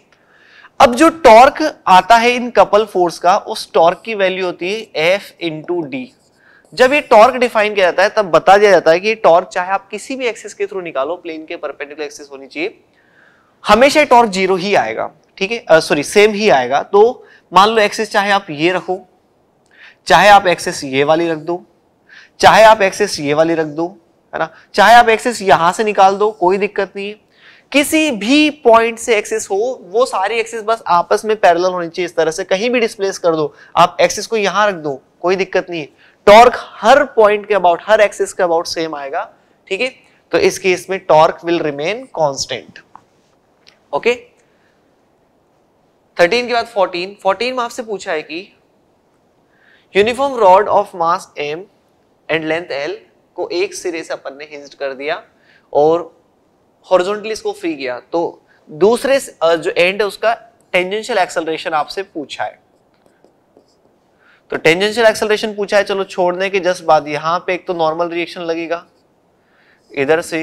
अब जो टॉर्क आता है इन कपल फोर्स का उस टॉर्क की वैल्यू होती है एफ इंटू डी जब ये टॉर्क डिफाइन किया जाता है तब बता दिया जाता है कि टॉर्क चाहे आप किसी भी एक्सिस के थ्रू निकालो प्लेन के परपेंडिकुलर एक्सिस होनी चाहिए हमेशा टॉर्क जीरो ही आएगा ठीक है सॉरी सेम ही आएगा तो मान लो एक्सिस चाहे आप ये रखो चाहे आप एक्सेस ये वाली रख दो चाहे आप एक्सेस ये वाली रख दो है ना चाहे आप एक्सेस यहां से निकाल दो कोई दिक्कत नहीं है किसी भी पॉइंट से एक्सेस हो वो सारी एक्सेस बस आपस में पैरेलल होनी चाहिए इस तरह से कहीं भी डिस्प्लेस कर दो आप एक्सेस को यहां रख दो कोई दिक्कत नहीं है टॉर्क हर पॉइंट के अबाउट हर एक्सिस के अबाउट सेम आएगा ठीक है तो इस केस में torque will remain constant okay 13 के बाद 14 14 में आपसे पूछा है कि uniform rod of mass m and length l को एक सिरे से अपन ने हिंस्ट कर दिया और हॉरिजॉन्टली इसको फ्री किया तो दूसरे जो एंड है उसका टेंजेंशियल एक्सेलरेशन आपसे पूछा है तो टेंजेंशियल एक्सेलरेशन पूछा है चलो छोड़ने के जस्ट बाद यहां पे एक तो नॉर्मल रिएक्शन लगेगा इधर से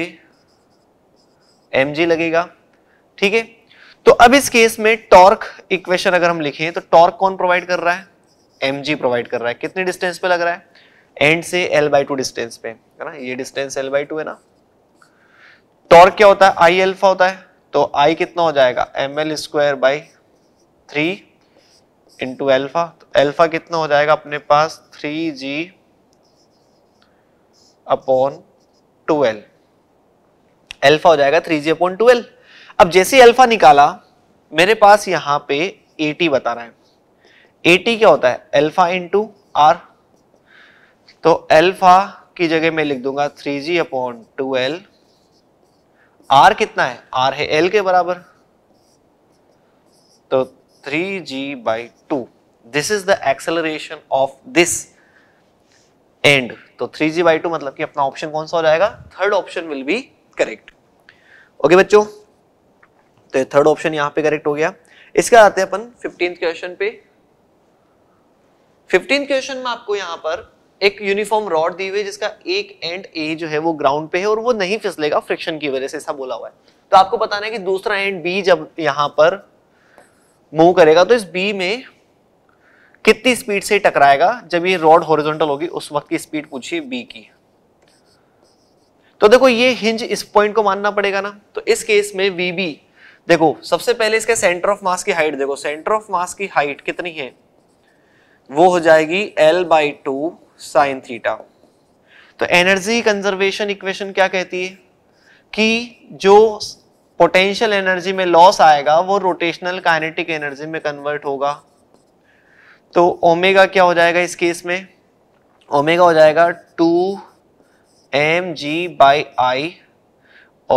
एम लगेगा ठीक है तो अब इस केस में टॉर्क इक्वेशन अगर हम लिखें तो टॉर्क कौन प्रोवाइड कर रहा है एम प्रोवाइड कर रहा है कितने डिस्टेंस पे लग रहा है एंड से एल बाई टू डिस्टेंस पे है ना ये डिस्टेंस एल बाई टू है ना टॉर्क क्या होता है आई एल्फा होता है तो आई कितना हो जाएगा m L square by three into alpha तो एल्फा कितना हो जाएगा अपने पास three g upon two l alpha हो जाएगा थ्री जी अपॉन टूएल अब जैसे अल्फा निकाला मेरे पास यहां पे 80 बता रहा है 80 क्या होता है अल्फा इंटू आर तो अल्फा की जगह मैं लिख दूंगा three g upon two l r कितना है आर है एल के बराबर तो g by 2. This is the acceleration of this and तो जी by 2 मतलब कि अपना ऑप्शन कौन सा हो जाएगा third option will be correct okay बच्चों तो थर्ड ऑप्शन यहाँ पे करेक्ट हो गया इसका आते हैं अपन फिफ्टीन क्वेश्चन पे फिफ्टीन क्वेश्चन में आपको यहाँ पर एक यूनिफॉर्म रॉड दी हुई है जिसका एक एंड ए जो है वो ग्राउंड पे है और वो नहीं फिसलेगा फ्रिक्शन की वजह से ऐसा बोला हुआ है तो आपको बताना है कि दूसरा एंड बी जब यहां पर मूव करेगा तो इस बी में कितनी स्पीड से टकराएगा जब ये रॉड हॉरिजॉन्टल होगी उस वक्त की स्पीड पूछिए बी की तो देखो ये हिंज इस पॉइंट को मानना पड़ेगा ना तो इस केस में वी बी देखो सबसे पहले इसके सेंटर ऑफ मास की हाइट देखो सेंटर ऑफ मास की हाइट कितनी है वो हो जाएगी l by two sine theta तो एनर्जी कंजर्वेशन इक्वेशन क्या कहती है कि जो पोटेंशियल एनर्जी में लॉस आएगा वो रोटेशनल काइनेटिक एनर्जी में कन्वर्ट होगा तो ओमेगा क्या हो जाएगा इस केस में ओमेगा हो जाएगा two m g by I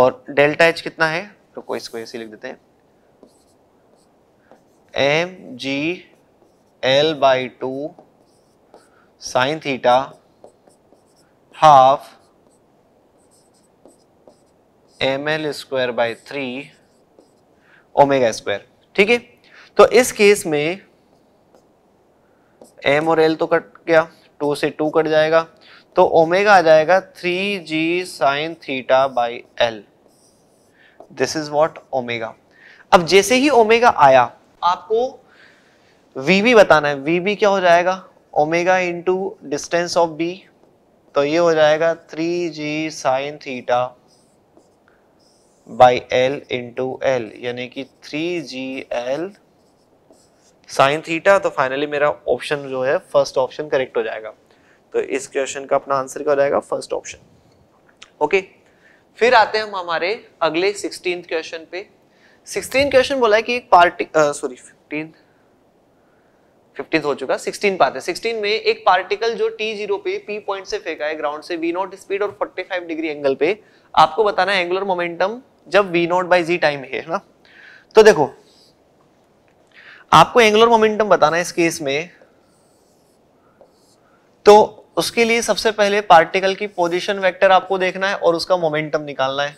और डेल्टा एच कितना है रुको इसको ऐसे लिख देते हैं m ji l by two sine theta half m L square by three omega square ठीक है तो इस केस में एम और एल तो कट गया टू से टू कट जाएगा तो ओमेगा आ जाएगा three g sine theta by l this is what omega अब जैसे ही ओमेगा आया आपको वी बताना है वी क्या हो जाएगा omega into distance of B तो ये हो जाएगा three g sine theta by l into l यानी कि three g l sine theta तो फाइनली मेरा ऑप्शन जो है फर्स्ट ऑप्शन करेक्ट हो जाएगा तो इस क्वेश्चन का अपना आंसर क्या हो जाएगा फर्स्ट ऑप्शन ओके फिर आते हैं हम हमारे अगले सिक्सटीन क्वेश्चन पे सिक्सटीन क्वेश्चन बोला है कि एक पार्टी सॉरी फिफ्टीन फिफ्टीन हो चुका सिक्सटीन पाते हैं सिक्सटीन में एक पार्टिकल जो टी जीरो पे पी पॉइंट से फेंका है ग्राउंड से वी नॉट स्पीड और 45 डिग्री एंगल पे आपको बताना है एंगुलर मोमेंटम जब v naught by g time है ना तो देखो आपको एंगुलर मोमेंटम बताना है इस केस में तो उसके लिए सबसे पहले पार्टिकल की पोजिशन वैक्टर आपको देखना है और उसका मोमेंटम निकालना है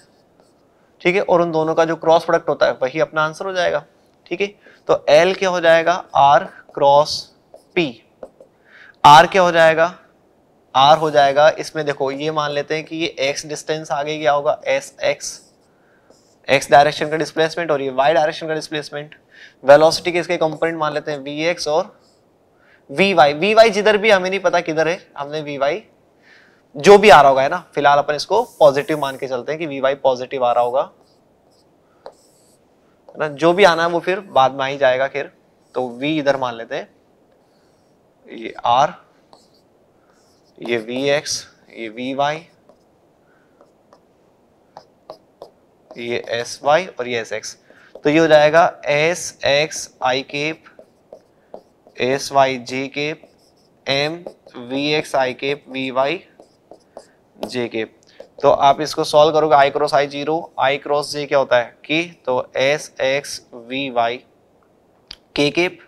ठीक है और उन दोनों का जो क्रॉस प्रोडक्ट होता है वही अपना आंसर हो जाएगा ठीक है तो एल क्या हो जाएगा आर क्रॉस पी आर क्या हो जाएगा आर हो जाएगा इसमें देखो ये मान लेते हैं कि ये एक्स डिस्टेंस आगे क्या होगा एस एक्स एक्स डायरेक्शन का डिस्प्लेसमेंट और ये वाई डायरेक्शन का डिस्प्लेसमेंट वेलोसिटी के इसके कंपोनेंट मान लेते हैं वी एक्स और वी वाई वी वाई जिधर भी हमें नहीं पता किधर है हमने वी वाई जो भी आ रहा होगा है ना फिलहाल अपन इसको पॉजिटिव मान के चलते हैं कि वी वाई पॉजिटिव आ रहा होगा ना जो भी आना है वो फिर बाद में आ ही जाएगा फिर तो वी इधर मान लेते हैं ये आर ये वी एक्स ये वी वाई ये एस वाई और ये एस एक्स तो ये हो जाएगा s x i cap s y j cap m v x i cap v y j cap तो आप इसको सॉल्व करोगे i cross i zero i cross j क्या होता है के तो s x v y k cap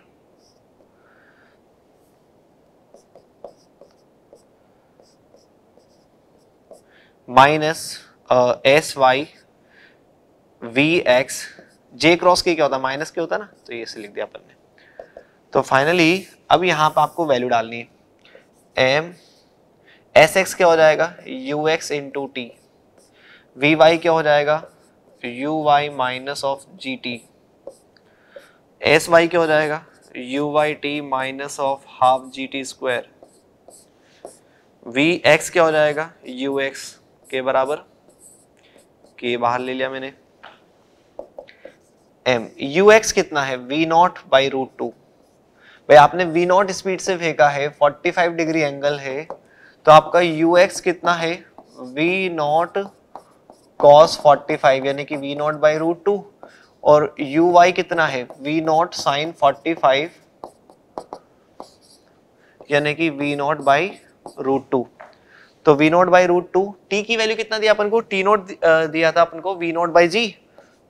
minus s y v x j cross k क्या होता है माइनस के होता है ना तो ये से लिख दिया अपन ने तो फाइनली अब यहाँ पर आपको वैल्यू डालनी है एम एस एक्स क्या हो जाएगा u x into t v y क्या हो जाएगा u y minus of g t s y क्या हो जाएगा u y t minus of half g t square v x क्या हो जाएगा यू एक्स के बराबर के बाहर ले लिया मैंने एम यू एक्स कितना है v naught by root two भाई आपने वी नॉट स्पीड से फेंका है 45 डिग्री एंगल है तो आपका यू एक्स कितना है वी नॉट कॉस 45 यानी कि v naught by root two और यू वाई कितना है वी नॉट साइन 45 यानी कि v naught by root two तो v naught by root two t की वैल्यू कितना दिया अपन को टी नॉट दिया था अपन को वी नॉट बाई जी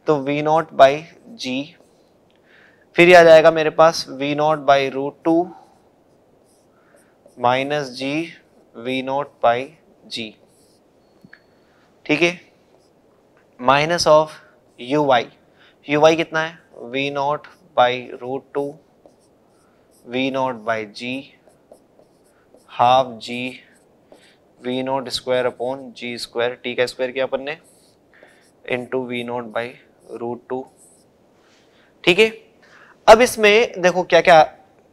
तो v नॉट बाई जी फिर आ जाएगा मेरे पास v naught by root two minus g v naught by g ठीक है minus of u y u y कितना है v naught by root two v naught by g half g v naught square upon g square t का square किया अपन ने into v naught by root two ठीक है अब इसमें देखो क्या क्या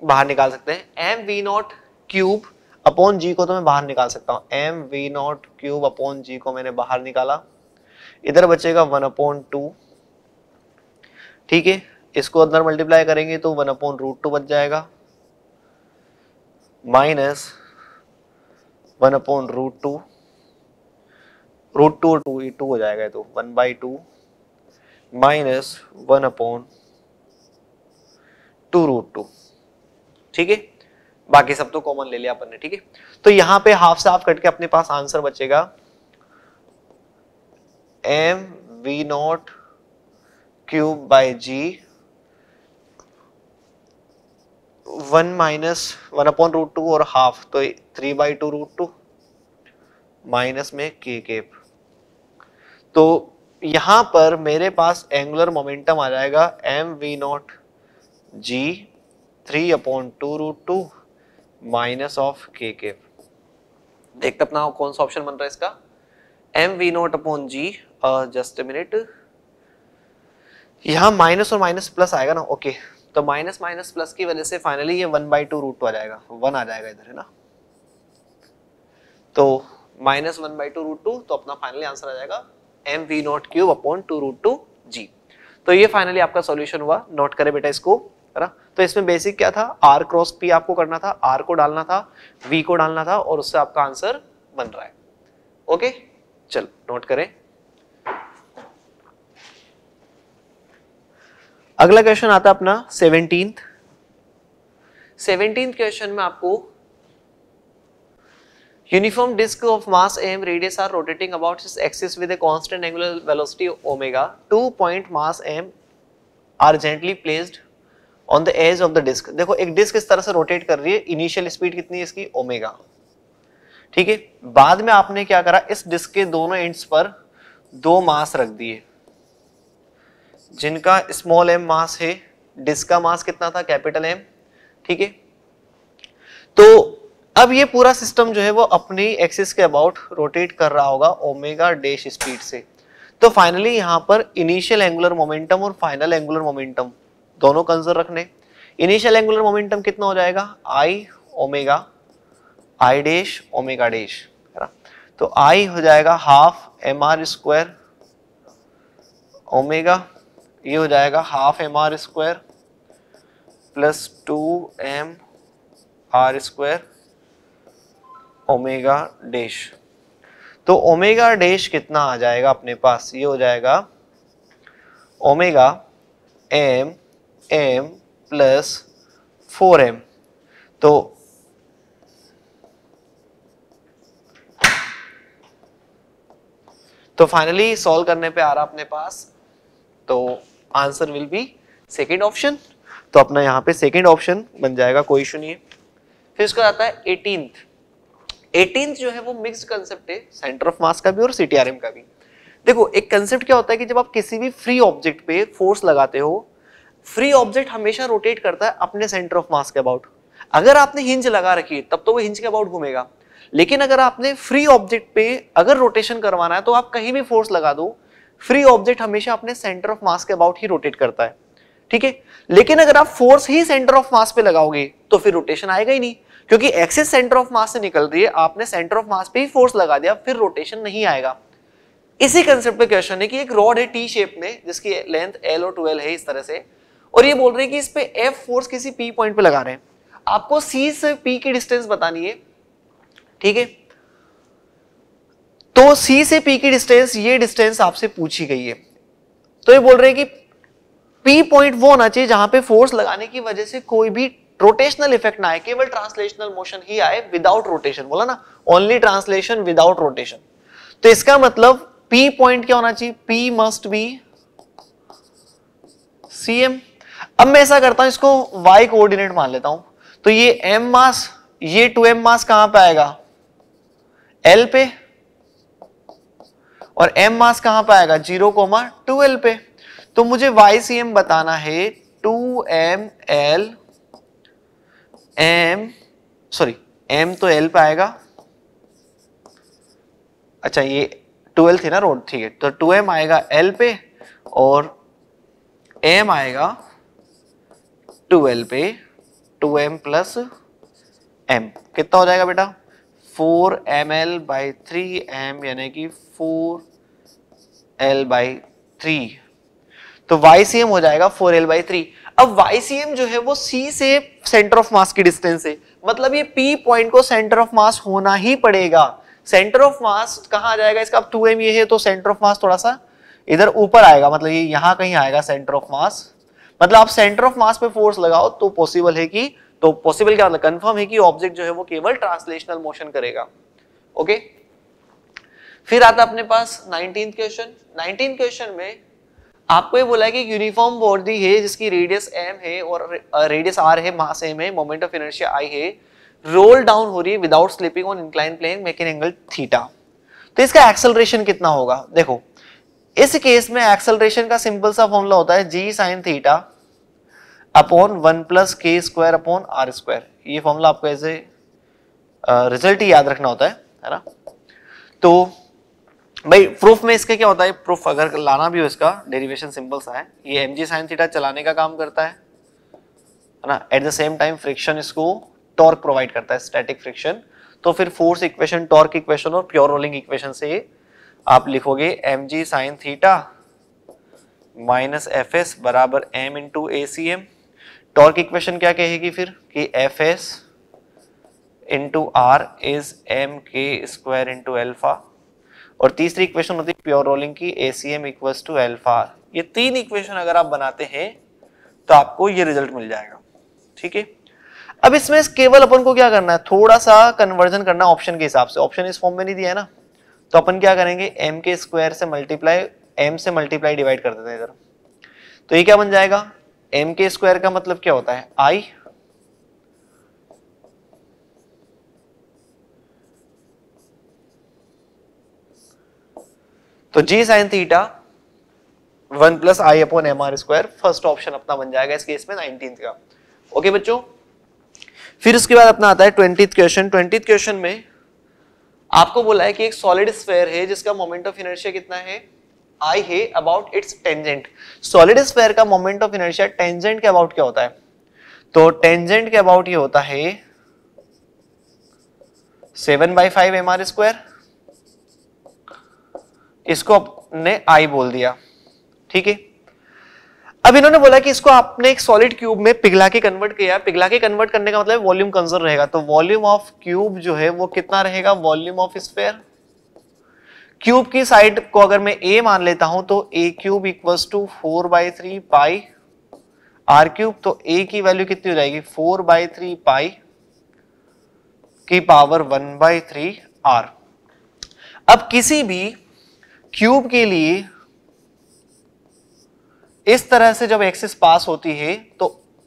बाहर निकाल सकते हैं m v naught cube upon g को तो मैं बाहर निकाल सकता हूं m v naught cube upon g को मैंने बाहर निकाला इधर बचेगा वन अपॉन टू ठीक है इसको अंदर मल्टीप्लाई करेंगे तो वन अपॉन रूट टू बच जाएगा minus one upon root two root two two ये टू हो जाएगा तो one by two minus one upon two root two ठीक है बाकी सब तो कॉमन ले लिया अपन ने ठीक है तो यहां पे हाफ से हाफ करके अपने पास आंसर बचेगा m v naught cube by g one minus one upon root two और हाफ तो three by two root two minus में के केप तो यहां पर मेरे पास एंगुलर मोमेंटम आ जाएगा m v naught g three upon two root two minus of के के देखते अपना कौन सा ऑप्शन बन रहा है इसका m v naught upon g just minute यहाँ माइनस और माइनस प्लस आएगा ना ओके तो माइनस माइनस प्लस की वजह से फाइनली ये one by two root two आ जाएगा वन आ जाएगा इधर है ना तो minus one by two root two तो अपना फाइनली आंसर आ जाएगा m v naught cube upon two root two g तो ये फाइनली आपका सॉल्यूशन हुआ नोट करें बेटा इसको है ना तो इसमें बेसिक क्या था आर क्रॉस पी आपको करना था आर को डालना था वी को डालना था और उससे आपका आंसर बन रहा है ओके चल नोट करें अगला क्वेश्चन आता अपना सेवनटीन सेवनटीन क्वेश्चन में आपको Uniform disk of mass m radius r rotating about its axis with a constant angular velocity omega. Two point mass m are gently placed on the edge of the disc देखो एक disc इस तरह से rotate कर रही है initial speed कितनी है इसकी ओमेगा ठीक है बाद में आपने क्या करा इस डिस्क के दोनों एंड्स पर दो मास रख दिए जिनका स्मॉल एम मास है डिस्क का मास कितना था कैपिटल एम ठीक है तो अब ये पूरा सिस्टम जो है वो अपनी एक्सिस के अबाउट रोटेट कर रहा होगा ओमेगा डैश स्पीड से तो फाइनली यहाँ पर इनिशियल एंगुलर मोमेंटम और फाइनल एंगुलर मोमेंटम दोनों कंसर्न रखने इनिशियल एंगुलर मोमेंटम कितना हो जाएगा I omega I dash omega dash तो आई हो जाएगा half m r square omega ये हो जाएगा half m r square plus two m r square omega dash तो ओमेगा डैश कितना आ जाएगा अपने पास ये हो जाएगा omega m m plus four m तो तो फाइनली सॉल्व करने पे आ रहा अपने पास तो answer will be second option तो अपना यहाँ पे सेकेंड ऑप्शन बन जाएगा कोई इशू नहीं है फिर उसका आता है एटीनथ एटीन जो है वो मिक्स कंसेप्ट है सेंटर ऑफ मास का भी और सीटीआरएम का भी देखो एक कंसेप्ट क्या होता है कि जब आप किसी भी फ्री ऑब्जेक्ट पे फोर्स लगाते हो फ्री ऑब्जेक्ट हमेशा रोटेट करता है अपने सेंटर ऑफ मास के अबाउट अगर आपने हिंज लगा रखी है तब तो वो हिंज के अबाउट घूमेगा लेकिन अगर आपने फ्री ऑब्जेक्ट पे अगर रोटेशन करवाना है तो आप कहीं भी फोर्स लगा दो फ्री ऑब्जेक्ट हमेशा अपने सेंटर ऑफ मास के अबाउट ही रोटेट करता है ठीक है लेकिन अगर आप फोर्स ही सेंटर ऑफ मास पे लगाओगे तो फिर रोटेशन आएगा ही नहीं क्योंकि एक्सिस सेंटर ऑफ मास से निकल रही है आपने सेंटर ऑफ मास पे ही फोर्स लगा दिया फिर रोटेशन नहीं आएगा इसी कंसेप्ट पे क्वेश्चन है कि एक रॉड है टी शेप में जिसकी लेंथ एल और ट्वेल्व है इस तरह से और ये बोल रहे हैं कि इस पे एफ फोर्स किसी पी पॉइंट पे लगा रहे हैं आपको सी से पी की डिस्टेंस बतानी है ठीक है तो सी से पी की डिस्टेंस ये डिस्टेंस आपसे पूछी गई है तो ये बोल रहे हैं कि पी पॉइंट वो होना चाहिए जहां पे फोर्स लगाने की वजह से कोई भी रोटेशनल इफेक्ट ना आए केवल ट्रांसलेशनल मोशन ही आए विदाउट रोटेशन बोला ना ओनली ट्रांसलेशन विदाउट रोटेशन तो इसका मतलब पी पॉइंट क्या होना चाहिए p must be c m अब मैं ऐसा करता हूं इसको y कोऑर्डिनेट मान लेता हूं तो ये m मास ये 2m मास कहां पे आएगा l पे और m मास कहां पे आएगा जीरो कोमा टू एल पे तो मुझे ycm बताना है two m L m sorry m तो एल पे आएगा अच्छा ये ट्वेल्व थी ना रोड ठीक है तो टू एम आएगा एल पे और एम आएगा ट्वेल्व पे टू एम प्लस एम कितना हो जाएगा बेटा four M l by three m यानी कि फोर एल बाई थ्री तो वाई सी एम हो जाएगा फोर एल बाई थ्री अब YCM जो है वो C से सेंटर ऑफ मास की डिस्टेंस है मतलब ये P पॉइंट को सेंटर ऑफ मास होना ही पड़ेगा सेंटर ऑफ मास कहा आ जाएगा इसका अब 2m ये है तो सेंटर ऑफ मास थोड़ा सा इधर ऊपर आएगा मतलब ये यहां कहीं आएगा सेंटर ऑफ मास मतलब आप सेंटर ऑफ मास पे फोर्स लगाओ तो पॉसिबल है कि तो पॉसिबल क्या कंफर्म है कि ऑब्जेक्ट जो है वो केवल ट्रांसलेशनल मोशन करेगा ओके फिर आता अपने पास नाइनटीन क्वेश्चन नाइनटीन क्वेश्चन में आपको ये बोला है कि यूनिफॉर्म बॉडी है जिसकी रेडियस एम है और रेडियस आर है मास एम है मोमेंट ऑफ इनर्शिया आई है रोल डाउन हो रही है without slipping on incline plane making angle theta तो इसका एक्सेलरेशन कितना होगा देखो इस केस में एक्सेलरेशन का सिंपल सा फॉर्मूला होता है g sine theta upon one plus k square upon r square ये फॉर्मूला आपको ऐसे रिजल्ट ही याद रखना होता है है ना तो भाई प्रूफ में इसका क्या होता है प्रूफ अगर लाना भी हो इसका डेरिवेशन सिंपल सा है ये एम जी साइन थीटा चलाने का काम करता है है ना at the same time friction इसको टॉर्क प्रोवाइड करता है स्टैटिक फ्रिक्शन तो फिर फोर्स इक्वेशन टॉर्क इक्वेशन और प्योर रोलिंग इक्वेशन से आप लिखोगे m g sine theta minus f s बराबर m into a c m torque equation क्या कहेगी फिर कि f s into r is m k square into alpha और तीसरी इक्वेशन होती है प्योर रोलिंग की a c m equals to alpha ये तीन इक्वेशन अगर आप बनाते हैं तो आपको ये रिजल्ट मिल जाएगा ठीक है अब इसमें इस केवल अपन को क्या करना है थोड़ा सा कन्वर्जन करना ऑप्शन के हिसाब से ऑप्शन इस फॉर्म में नहीं दिया है ना तो अपन क्या करेंगे एम के स्क्वायर से मल्टीप्लाई एम से मल्टीप्लाई डिवाइड कर देते हैं इधर तो ये क्या बन जाएगा एम के स्क्वायर का मतलब क्या होता है आई तो g sine theta one plus I upon m r square first option अपना बन जाएगा इस केस में नाइनटीन का ओके बच्चों फिर उसके बाद अपना आता है ट्वेंटी क्वेश्चन ट्वेंटी क्वेश्चन में आपको बोला है कि एक सॉलिड स्क्वायर है जिसका मोमेंट ऑफ इनर्शिया कितना है आई है about its tangent solid square का मोमेंट ऑफ इनर्शिया टेंजेंट के अबाउट क्या होता है तो टेंजेंट के अबाउट ये होता है seven by five m r square इसको आपने आई बोल दिया ठीक है अब इन्होंने बोला कि इसको आपने एक सॉलिड क्यूब में पिघला के कन्वर्ट किया पिघला के कन्वर्ट करने का मतलब वॉल्यूम कंजर्व रहेगा तो वॉल्यूम ऑफ क्यूब जो है वो कितना रहेगा वॉल्यूम ऑफ स्पेयर क्यूब की साइड को अगर मैं ए मान लेता हूं तो a cube equal to four by three pi are cube तो ए की वैल्यू कितनी हो जाएगी फोर बाई थ्री पाई की power one by three r अब किसी भी क्यूब के लिए इस तरह से जब एक्सिस पास होती है तो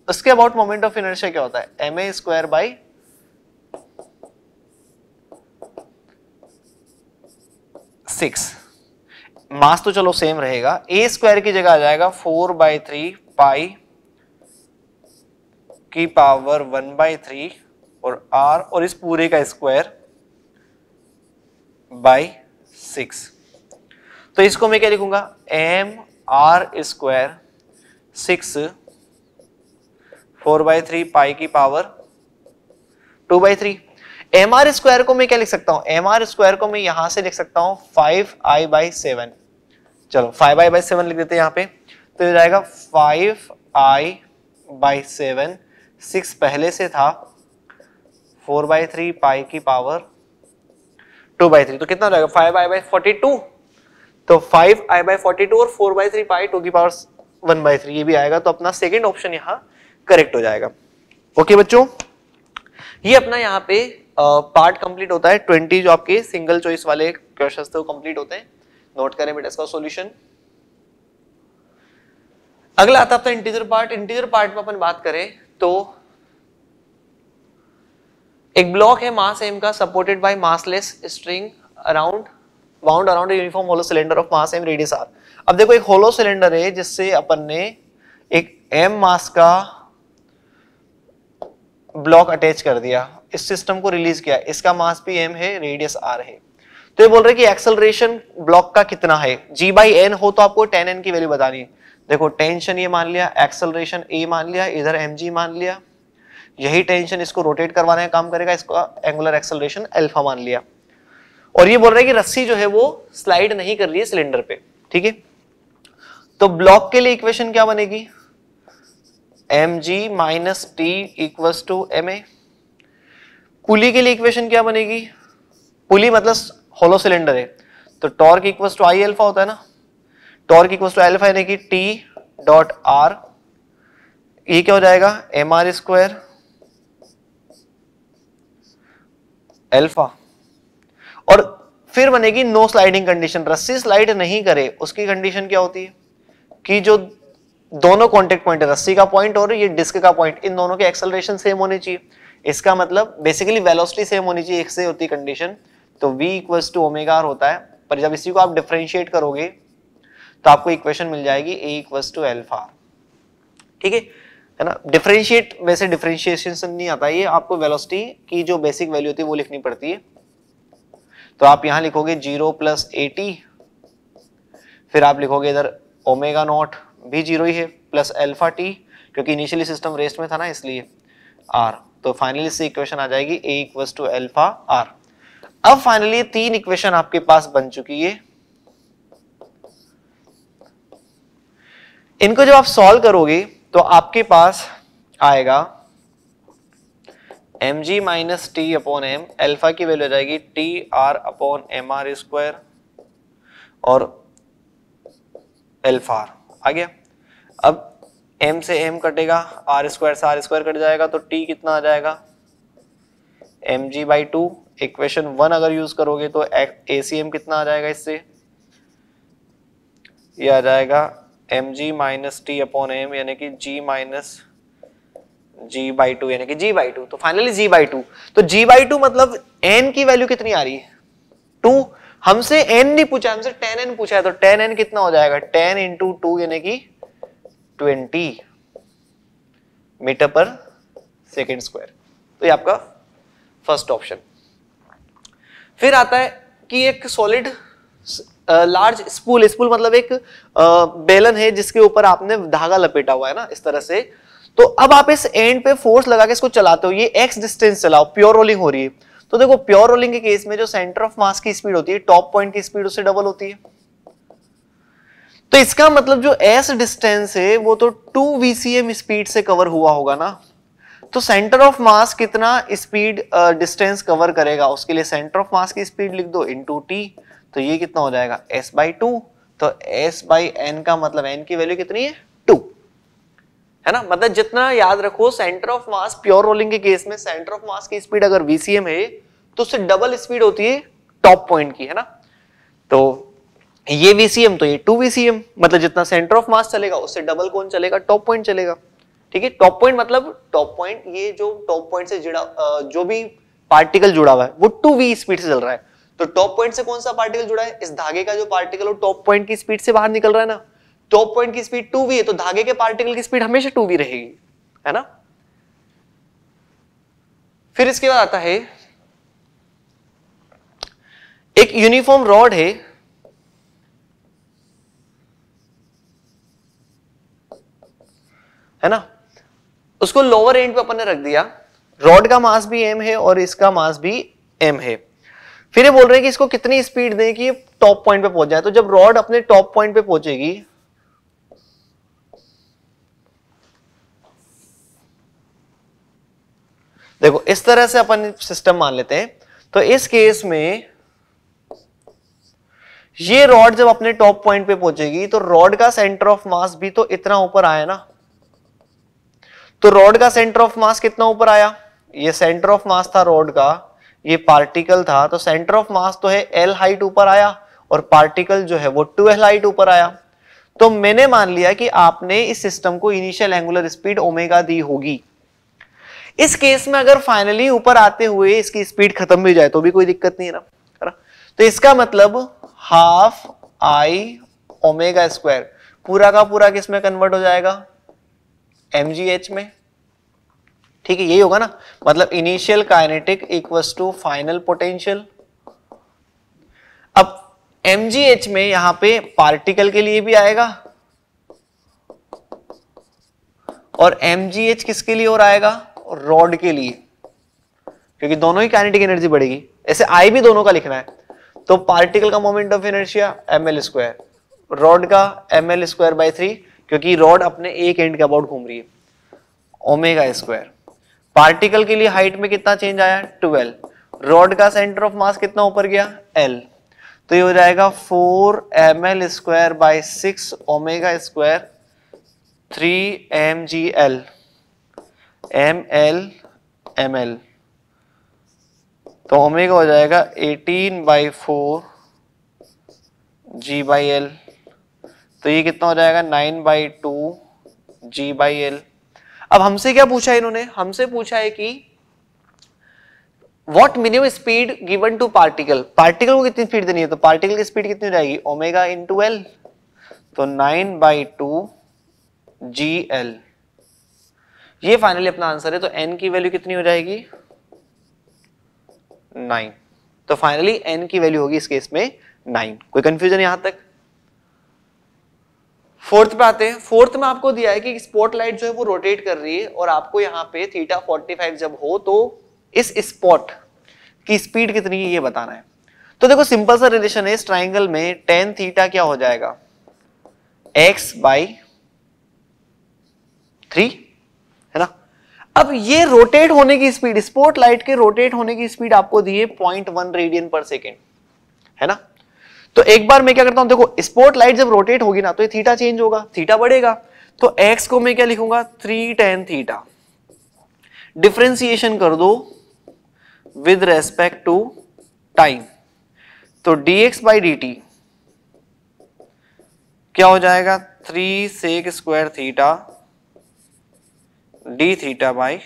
उसके अबाउट मोमेंट ऑफ इनर्शिया क्या होता है m a square by six mass तो चलो सेम रहेगा ए स्क्वायर की जगह आ जाएगा फोर बाई थ्री पाई की पावर वन बाई थ्री और आर और इस पूरे का स्क्वायर बाई सिक्स तो इसको मैं क्या लिखूंगा m r square six four by three pi की power two by three m r square को मैं क्या लिख सकता हूं एम आर स्क्वायर को मैं यहां से लिख सकता हूं फाइव आई बाई सेवन चलो फाइव आई बाई सेवन लिख देते हैं यहां पे तो ये जाएगा five I by seven six पहले से था फोर बाई थ्री पाई की पावर टू बाई थ्री तो कितना हो जाएगा five I by forty two तो five I by forty two और four by three pi two की पावर वन बाई थ्री ये भी आएगा तो अपना सेकेंड ऑप्शन यहाँ करेक्ट हो जाएगा ओके बच्चों ये अपना यहाँ पे पार्ट कंप्लीट होता है ट्वेंटी जो आपके सिंगल चॉइस वाले क्वेश्चन थे वो कंप्लीट होते हैं नोट करें बेटा इसका सॉल्यूशन अगला आता अपना इंटीजर पार्ट इंटीजर पार्ट में अपन बात करें तो एक ब्लॉक है मास एम का supported by massless string around bound around uniform hollow cylinder of mass m radius r अब देखो एक होलो सिलेंडर है जिससे अपन ने एक एम मास का ब्लॉक अटैच कर दिया इस सिस्टम को रिलीज किया इसका मास भी एम है रेडियस आर है तो ये बोल रहे कि एक्सेलरेशन ब्लॉक का कितना है जी बाई एन हो तो आपको टेन एन की वैल्यू बतानी है देखो टेंशन ये मान लिया एक्सेलरेशन ए मान लिया इधर एम जी मान लिया यही टेंशन इसको रोटेट करवाने का काम करेगा इसका एंगुलर एक्सेलरेशन अल्फा मान लिया और ये बोल रहा है कि रस्सी जो है वो स्लाइड नहीं कर रही है सिलेंडर पे ठीक है तो ब्लॉक के लिए इक्वेशन क्या बनेगी m ji minus t equals to m a pulley के लिए इक्वेशन क्या बनेगी पुली मतलब होलो सिलेंडर है तो torque equals to I alpha होता है ना टॉर्क इक्व टू एल्फा यानी कि टी डॉट आर ये क्या हो जाएगा एम आर स्क्वायर एल्फा और फिर बनेगी नो स्लाइडिंग कंडीशन रस्सी स्लाइड नहीं करे उसकी कंडीशन क्या होती है कि जो दोनों कॉन्टेक्ट पॉइंट है रस्सी का पॉइंट और ये डिस्क का पॉइंट इन दोनों के एक्सेलरेशन सेम होने चाहिए इसका मतलब बेसिकली वेलोसिटी सेम होनी चाहिए एक से होती कंडीशन तो v इक्वल्स टू ओमेगा होता है पर जब इसी को आप डिफ्रेंशिएट करोगे तो आपको इक्वेशन मिल जाएगी ए इक्वल्स टू एल्फा ठीक है है ना डिफ्रेंशिएट वैसे डिफ्रेंशिएशन नहीं आता ये आपको वेलोसिटी की जो बेसिक वैल्यू होती है वो लिखनी पड़ती है तो आप यहां लिखोगे जीरो प्लस एटी फिर आप लिखोगे इधर ओमेगा नॉट भी जीरो ही है प्लस एल्फा टी क्योंकि इनिशियली सिस्टम रेस्ट में था ना इसलिए आर तो फाइनली इससे इक्वेशन आ जाएगी a equals to alpha r अब फाइनली तीन इक्वेशन आपके पास बन चुकी है इनको जब आप सॉल्व करोगे तो आपके पास आएगा एम जी minus t upon m alpha की वैल्यू हो जाएगी t r upon m r square और एल्फा आर आ गया अब एम से एम कटेगा आर स्क्वायर से आर स्क्वायर कट जाएगा तो टी कितना आ जाएगा M g by two equation one अगर यूज करोगे तो ए सी एम कितना आ जाएगा इससे ये आ जाएगा M G minus t upon m यानी कि g minus g by two यानी कि जी बाई टू तो फाइनली जी बाई टू तो जी बाई टू मतलब एन की वैल्यू कितनी आ रही है टू हमसे एन नहीं पूछा हमसे टेन एन पूछा है तो टेन एन कितना हो जाएगा टेन इंटू टू यानी कि twenty metre per second square तो ये आपका फर्स्ट ऑप्शन फिर आता है कि एक सॉलिड लार्ज स्पूल स्पूल मतलब एक बेलन है जिसके ऊपर आपने धागा लपेटा हुआ है ना इस तरह से तो अब आप इस एंड पे फोर्स लगा के इसको चलाते हो ये एक्स डिस्टेंस चलाओ प्योर रोलिंग हो रही है तो देखो प्योर रोलिंग के केस में जो सेंटर ऑफ मास की स्पीड होती है टॉप पॉइंट की स्पीड उससे डबल होती है तो इसका मतलब जो एस डिस्टेंस है वो तो टू वीसीएम स्पीड से कवर हुआ होगा ना तो सेंटर ऑफ मास कितना स्पीड डिस्टेंस कवर करेगा उसके लिए सेंटर ऑफ मास की स्पीड लिख दो इंटू टी तो ये कितना हो जाएगा एस बाई टू तो एस बाई एन का मतलब एन की वैल्यू कितनी है टू है ना मतलब जितना याद रखो centre of mass pure rolling के केस में सेंटर ऑफ मास की स्पीड अगर वीसीएम है तो उससे डबल स्पीड होती है टॉप पॉइंट की है ना तो ये वीसीएम तो ये टू वीसीएम मतलब जितना सेंटर ऑफ मास चलेगा उससे डबल कौन चलेगा टॉप पॉइंट चलेगा ठीक है टॉप पॉइंट मतलब टॉप पॉइंट ये जो टॉप पॉइंट से जुड़ा जो भी पार्टिकल जुड़ा हुआ है वो टू वी स्पीड से चल रहा है तो टॉप पॉइंट से कौन सा पार्टिकल जुड़ा है इस धागे का जो पार्टिकल वो टॉप पॉइंट की स्पीड से बाहर निकल रहा है ना टॉप पॉइंट की स्पीड टू वी है तो धागे के पार्टिकल की स्पीड हमेशा टू वी रहेगी है ना फिर इसके बाद आता है एक यूनिफॉर्म रॉड है है ना उसको लोअर एंड पे अपन ने रख दिया रॉड का मास भी एम है और इसका मास भी एम है फिर ये बोल रहे हैं कि इसको कितनी स्पीड दें कि ये टॉप पॉइंट पे पहुंच जाए तो जब रॉड अपने टॉप पॉइंट पे पहुंचेगी देखो इस तरह से अपन सिस्टम मान लेते हैं तो इस केस में ये रॉड जब अपने टॉप पॉइंट पे पहुंचेगी तो रॉड का सेंटर ऑफ मास भी तो इतना ऊपर आया ना तो रॉड का सेंटर ऑफ मास कितना ऊपर आया ये सेंटर ऑफ मास था रॉड का ये पार्टिकल था तो सेंटर ऑफ मास तो है एल हाइट ऊपर आया और पार्टिकल जो है वो टू एल हाइट ऊपर आया तो मैंने मान लिया कि आपने इस सिस्टम को इनिशियल एंगुलर स्पीड ओमेगा दी होगी इस केस में अगर फाइनली ऊपर आते हुए इसकी स्पीड खत्म भी जाए तो भी कोई दिक्कत नहीं रहा तो इसका मतलब हाफ आई ओमेगा स्क्वायर पूरा का पूरा किस में कन्वर्ट हो जाएगा एम में ठीक है यही होगा ना मतलब initial kinetic equals to final potential अब एम में यहां पे पार्टिकल के लिए भी आएगा और एम किसके लिए और आएगा और रॉड के लिए क्योंकि दोनों ही काइनेटिक एनर्जी बढ़ेगी ऐसे आई भी दोनों का लिखना है तो पार्टिकल का moment of inertia M L square rod का M L square by three क्योंकि रॉड अपने एक एंड के अबाउट घूम रही है ओमेगा स्क्वायर पार्टिकल के लिए हाइट में कितना चेंज आया ट्वेल्व रॉड का सेंटर ऑफ मास कितना ऊपर गया एल तो ये हो जाएगा four M L square by six omega square three M ji L M L M L तो ओमेगा हो जाएगा 18 by four G by L तो ये कितना हो जाएगा 9 by two G by L अब हमसे क्या पूछा है इन्होंने हमसे पूछा है कि what minimum speed given to particle particle को कितनी स्पीड देनी है तो पार्टिकल की स्पीड कितनी हो जाएगी ओमेगा इन टू एल तो 9 बाई टू जी एल ये फाइनली अपना आंसर है तो एन की वैल्यू कितनी हो जाएगी नाइन तो फाइनली एन की वैल्यू होगी इस केस में नाइन कोई कंफ्यूजन यहां तक फोर्थ पे आते हैं फोर्थ में आपको दिया है कि स्पॉटलाइट जो है वो रोटेट कर रही है और आपको यहां पे थीटा 45 जब हो तो इस स्पॉट की स्पीड कितनी है ये बताना है तो देखो सिंपल सा रिलेशन है इस ट्राइंगल में टेन थीटा क्या हो जाएगा एक्स बाई थ्री अब ये रोटेट होने की स्पीड स्पोर्ट लाइट के रोटेट होने की स्पीड आपको दी है point one radian per second है ना तो एक बार मैं क्या करता हूं देखो स्पोर्ट लाइट जब रोटेट होगी ना तो ये थीटा चेंज होगा थीटा बढ़ेगा तो एक्स को मैं क्या लिखूंगा थ्री टेन थीटा डिफ्रेंसिएशन कर दो विद रेस्पेक्ट टू टाइम तो डीएक्स बाई टी क्या हो जाएगा three sec square theta D theta by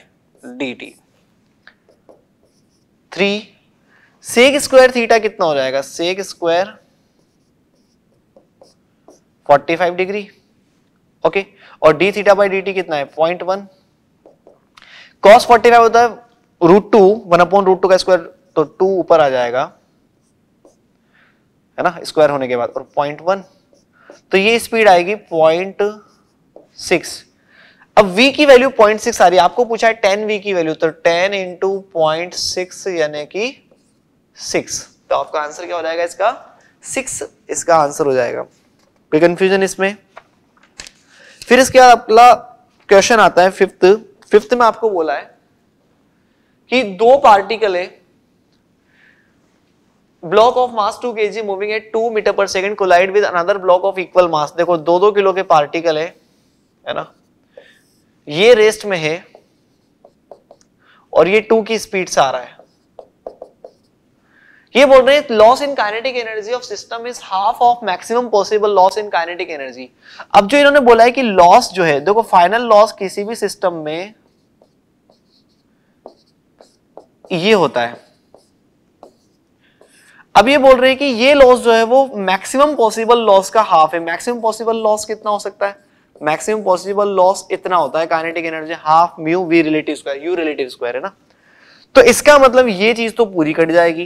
D T three sec square theta कितना हो जाएगा सेक स्क्वायर 45 डिग्री ओके और डी थीटा बाई डी कितना है पॉइंट वन कॉस फोर्टी होता है root two one upon root two का square तो टू ऊपर आ जाएगा है ना स्क्वायर होने के बाद और पॉइंट वन तो ये स्पीड आएगी पॉइंट सिक्स अब v की वैल्यू 0.6 आ रही है आपको पूछा है 10 v की वैल्यू तो 10 इंटू पॉइंट यानी कि 6 तो आपका आंसर क्या हो जाएगा इसका 6 इसका आंसर हो जाएगा कोई कंफ्यूजन इसमें फिर इसके बाद अगला क्वेश्चन आता है फिफ्थ फिफ्थ में आपको बोला है कि दो पार्टिकल है block of mass two K G moving at two metre per second collide with another block of equal mass देखो दो दो किलो के पार्टिकल है है ना ये रेस्ट में है और ये टू की स्पीड से आ रहा है ये बोल रहे हैं loss in kinetic energy of system is half of maximum possible loss in kinetic energy अब जो इन्होंने बोला है कि लॉस जो है देखो फाइनल लॉस किसी भी सिस्टम में ये होता है अब ये बोल रहे हैं कि ये लॉस जो है वो मैक्सिमम पॉसिबल लॉस का हाफ है मैक्सिमम पॉसिबल लॉस कितना हो सकता है मैक्सिमम पॉसिबल लॉस इतना होता है kinetic energy half mu V relative square U relative square है ना तो इसका मतलब ये चीज तो पूरी कट जाएगी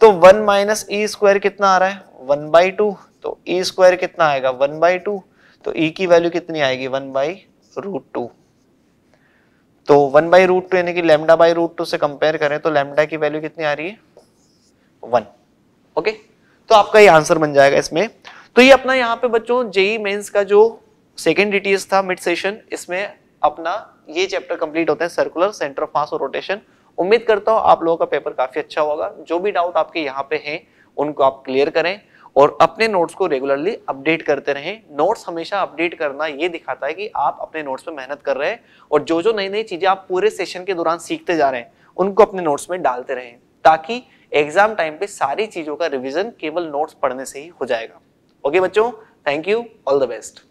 तो वन माइनस ई स्क्वायर कितना आ रहा है वन बाई टू तो ई e स्क्वायर कितना आएगा वन बाई टू तो ई e की वैल्यू कितनी आएगी वन बाई रूट टू तो वन बाई रूट टू यानी कि लेमडा बाई रूट टू से कंपेयर करें तो लेमडा की वैल्यू कितनी आ रही है वन ओके तो आपका ये आंसर बन जाएगा इसमें तो ये अपना यहाँ पे बच्चों जेई मेंस e का जो सेकेंड डी था मिड सेशन इसमें अपना ये चैप्टर कंप्लीट होता है सर्कुलर सेंटर ऑफ मास और रोटेशन उम्मीद करता हूँ आप लोगों का पेपर काफी अच्छा होगा जो भी डाउट आपके यहाँ पे हैं उनको आप क्लियर करें और अपने नोट्स को रेगुलरली अपडेट करते रहें नोट्स हमेशा अपडेट करना ये दिखाता है कि आप अपने नोट्स में मेहनत कर रहे हैं और जो जो नई नई चीज़ें आप पूरे सेशन के दौरान सीखते जा रहे हैं उनको अपने नोट्स में डालते रहें ताकि एग्जाम टाइम पे सारी चीज़ों का रिविजन केवल नोट्स पढ़ने से ही हो जाएगा ओके बच्चों thank you all the best